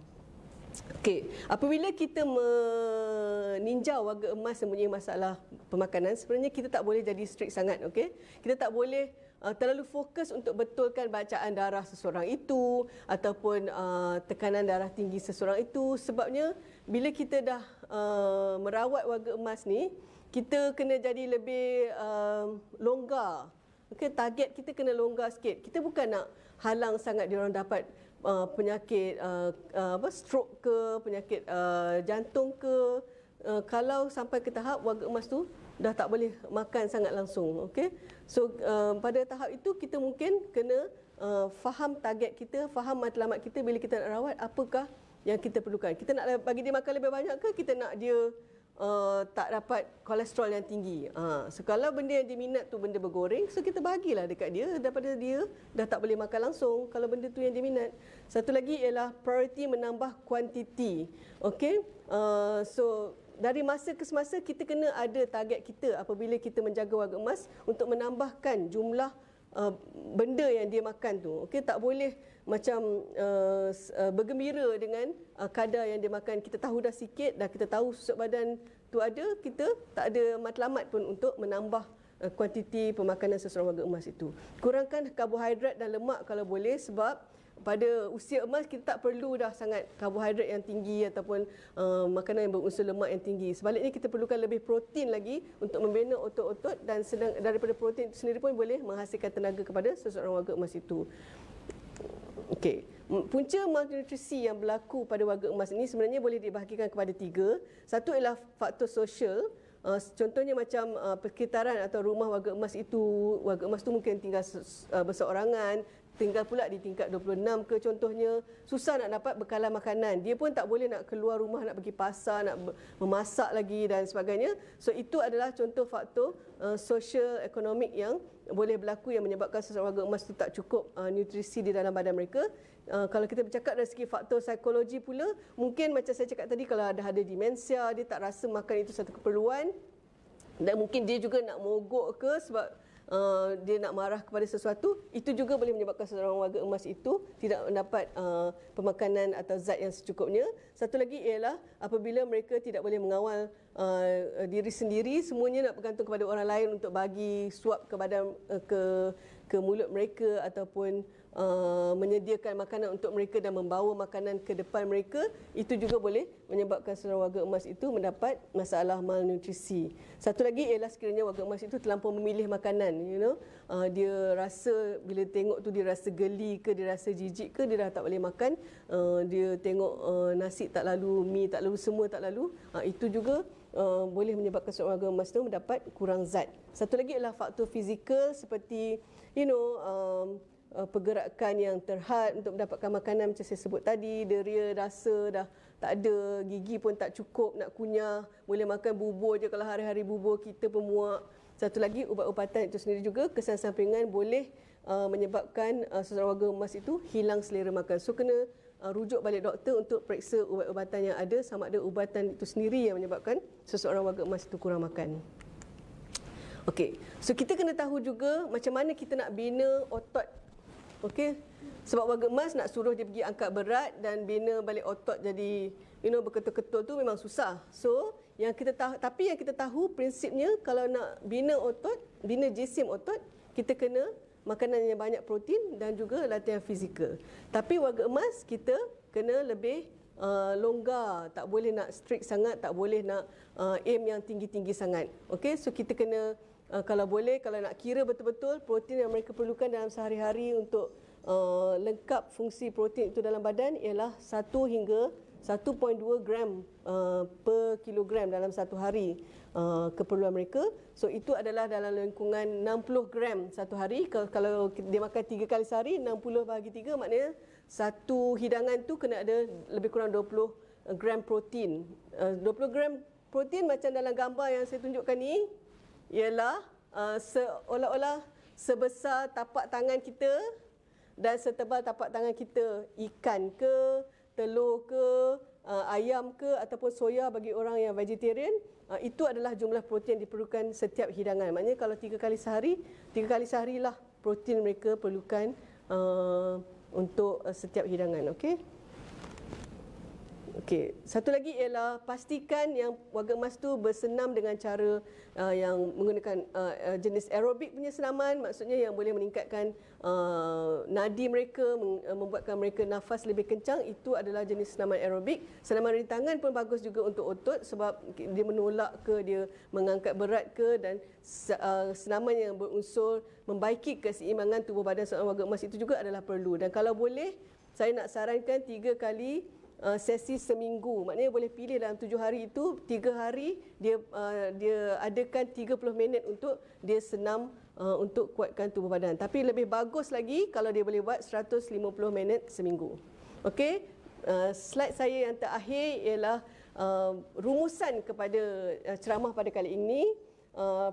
Okey, apabila kita meninjau warga emas yang mempunyai masalah pemakanan, sebenarnya kita tak boleh jadi strict sangat, okey? Kita tak boleh uh, terlalu fokus untuk betulkan bacaan darah seseorang itu ataupun uh, tekanan darah tinggi seseorang itu sebabnya bila kita dah uh, merawat warga emas ni kita kena jadi lebih uh, longgar okey target kita kena longgar sikit kita bukan nak halang sangat dia orang dapat uh, penyakit uh, uh, apa stroke ke penyakit uh, jantung ke uh, kalau sampai ke tahap warga emas tu dah tak boleh makan sangat langsung okey So uh, pada tahap itu kita mungkin kena uh, faham target kita, faham matlamat kita bila kita nak rawat apakah yang kita perlukan. Kita nak bagi dia makan lebih banyak ke kita nak dia uh, tak dapat kolesterol yang tinggi. Ha. So kalau benda yang dia minat tu benda bergoreng, so kita bagilah dekat dia daripada dia dah tak boleh makan langsung kalau benda tu yang dia minat. Satu lagi ialah priority menambah kuantiti. Okay, uh, so dari masa ke semasa kita kena ada target kita apabila kita menjaga warga emas untuk menambahkan jumlah uh, benda yang dia makan tu. Okey tak boleh macam uh, uh, bergembira dengan uh, kadar yang dia makan. Kita tahu dah sikit dah kita tahu susuk badan tu ada, kita tak ada matlamat pun untuk menambah uh, kuantiti pemakanan seseorang warga emas itu. Kurangkan karbohidrat dan lemak kalau boleh sebab pada usia emas kita tak perlu dah sangat karbohidrat yang tinggi ataupun uh, makanan yang berunsur lemak yang tinggi. Sebaliknya kita perlukan lebih protein lagi untuk membina otot-otot dan sedang, daripada protein itu sendiri pun boleh menghasilkan tenaga kepada seseorang warga emas itu. Okey. Punca malnutrisi yang berlaku pada warga emas ini sebenarnya boleh dibahagikan kepada tiga. Satu ialah faktor sosial. Uh, contohnya macam uh, perkitaran atau rumah warga emas itu, warga emas itu mungkin tinggal uh, berseorangan, tinggal pula di tingkat 26 ke contohnya susah nak dapat bekalan makanan dia pun tak boleh nak keluar rumah nak pergi pasar nak memasak lagi dan sebagainya so itu adalah contoh faktor uh, social economic yang boleh berlaku yang menyebabkan seseorang warga emas itu tak cukup uh, nutrisi di dalam badan mereka Uh, kalau kita bercakap dari segi faktor psikologi pula, mungkin macam saya cakap tadi, kalau ada ada demensia, dia tak rasa makan itu satu keperluan. Dan mungkin dia juga nak mogok ke sebab uh, dia nak marah kepada sesuatu itu juga boleh menyebabkan seorang warga emas itu tidak mendapat uh, pemakanan atau zat yang secukupnya satu lagi ialah apabila mereka tidak boleh mengawal uh, diri sendiri semuanya nak bergantung kepada orang lain untuk bagi suap kepada uh, ke ke mulut mereka ataupun uh, menyediakan makanan untuk mereka dan membawa makanan ke depan mereka itu juga boleh menyebabkan saudara warga emas itu mendapat masalah malnutrisi. Satu lagi ialah sekiranya warga emas itu terlampau memilih makanan, you know, uh, dia rasa bila tengok tu dia rasa geli ke dia rasa jijik ke dia dah tak boleh makan, uh, dia tengok uh, nasi tak lalu, mi tak lalu, semua tak lalu, uh, itu juga Uh, boleh menyebabkan seorang warga emas itu mendapat kurang zat. Satu lagi ialah faktor fizikal seperti you know um, Uh, pergerakan yang terhad untuk mendapatkan makanan macam saya sebut tadi, deria, rasa dah tak ada, gigi pun tak cukup nak kunyah, boleh makan bubur je kalau hari-hari bubur kita pemuak. Satu lagi ubat-ubatan itu sendiri juga kesan sampingan boleh uh, menyebabkan uh, seseorang warga emas itu hilang selera makan. So kena uh, rujuk balik doktor untuk periksa ubat-ubatan yang ada sama ada ubatan itu sendiri yang menyebabkan seseorang warga emas itu kurang makan. Okey. So kita kena tahu juga macam mana kita nak bina otot Okey. Sebab warga emas nak suruh dia pergi angkat berat dan bina balik otot jadi you know berketul-ketul tu memang susah. So, yang kita tahu tapi yang kita tahu prinsipnya kalau nak bina otot, bina jisim otot, kita kena makanan yang banyak protein dan juga latihan fizikal. Tapi warga emas kita kena lebih uh, longgar, tak boleh nak strict sangat, tak boleh nak uh, aim yang tinggi-tinggi sangat. Okey, so kita kena uh, kalau boleh kalau nak kira betul-betul protein yang mereka perlukan dalam sehari-hari untuk uh, lengkap fungsi protein itu dalam badan ialah 1 hingga 1.2 gram uh, per kilogram dalam satu hari uh, keperluan mereka. So itu adalah dalam lingkungan 60 gram satu hari. Kalau, kalau dia makan 3 kali sehari, 60 bahagi 3 maknanya satu hidangan tu kena ada lebih kurang 20 gram protein. Uh, 20 gram protein macam dalam gambar yang saya tunjukkan ni, ialah uh, seolah-olah sebesar tapak tangan kita dan setebal tapak tangan kita ikan ke telur ke uh, ayam ke ataupun soya bagi orang yang vegetarian uh, itu adalah jumlah protein yang diperlukan setiap hidangan maknanya kalau tiga kali sehari tiga kali seharilah protein mereka perlukan uh, untuk uh, setiap hidangan okey Okey, satu lagi ialah pastikan yang warga emas tu bersenam dengan cara uh, yang menggunakan uh, uh jenis aerobik punya senaman, maksudnya yang boleh meningkatkan uh, nadi mereka, uh, membuatkan mereka nafas lebih kencang, itu adalah jenis senaman aerobik. Senaman rintangan pun bagus juga untuk otot sebab dia menolak ke, dia mengangkat berat ke dan uh, senaman yang berunsur membaiki keseimbangan tubuh badan seorang warga emas itu juga adalah perlu. Dan kalau boleh, saya nak sarankan tiga kali Uh, sesi seminggu. Maknanya boleh pilih dalam tujuh hari itu, tiga hari dia uh, dia adakan 30 minit untuk dia senam uh, untuk kuatkan tubuh badan. Tapi lebih bagus lagi kalau dia boleh buat 150 minit seminggu. Okey, slide saya yang terakhir ialah rumusan kepada ceramah pada kali ini.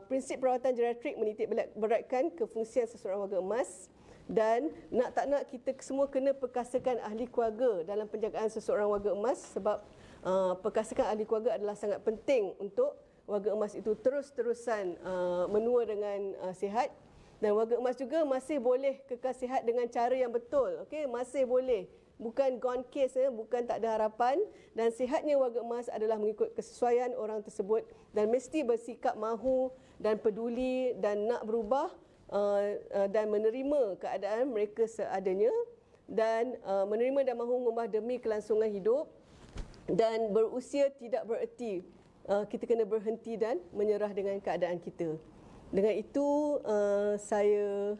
Prinsip perawatan geriatrik menitik beratkan kefungsian seseorang warga emas dan nak tak nak kita semua kena perkasakan ahli keluarga dalam penjagaan seseorang warga emas sebab uh, perkasakan ahli keluarga adalah sangat penting untuk warga emas itu terus-terusan uh, menua dengan uh, sihat dan warga emas juga masih boleh kekal sihat dengan cara yang betul okey masih boleh bukan gone case eh? bukan tak ada harapan dan sihatnya warga emas adalah mengikut kesesuaian orang tersebut dan mesti bersikap mahu dan peduli dan nak berubah Uh, uh, dan menerima keadaan mereka seadanya dan uh, menerima dan mahu mengubah demi kelangsungan hidup dan berusia tidak bererti kita kena berhenti dan menyerah dengan keadaan kita. Dengan itu saya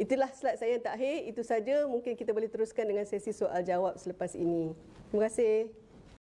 itulah slide saya yang terakhir itu saja mungkin kita boleh teruskan dengan sesi soal jawab selepas ini. Terima kasih.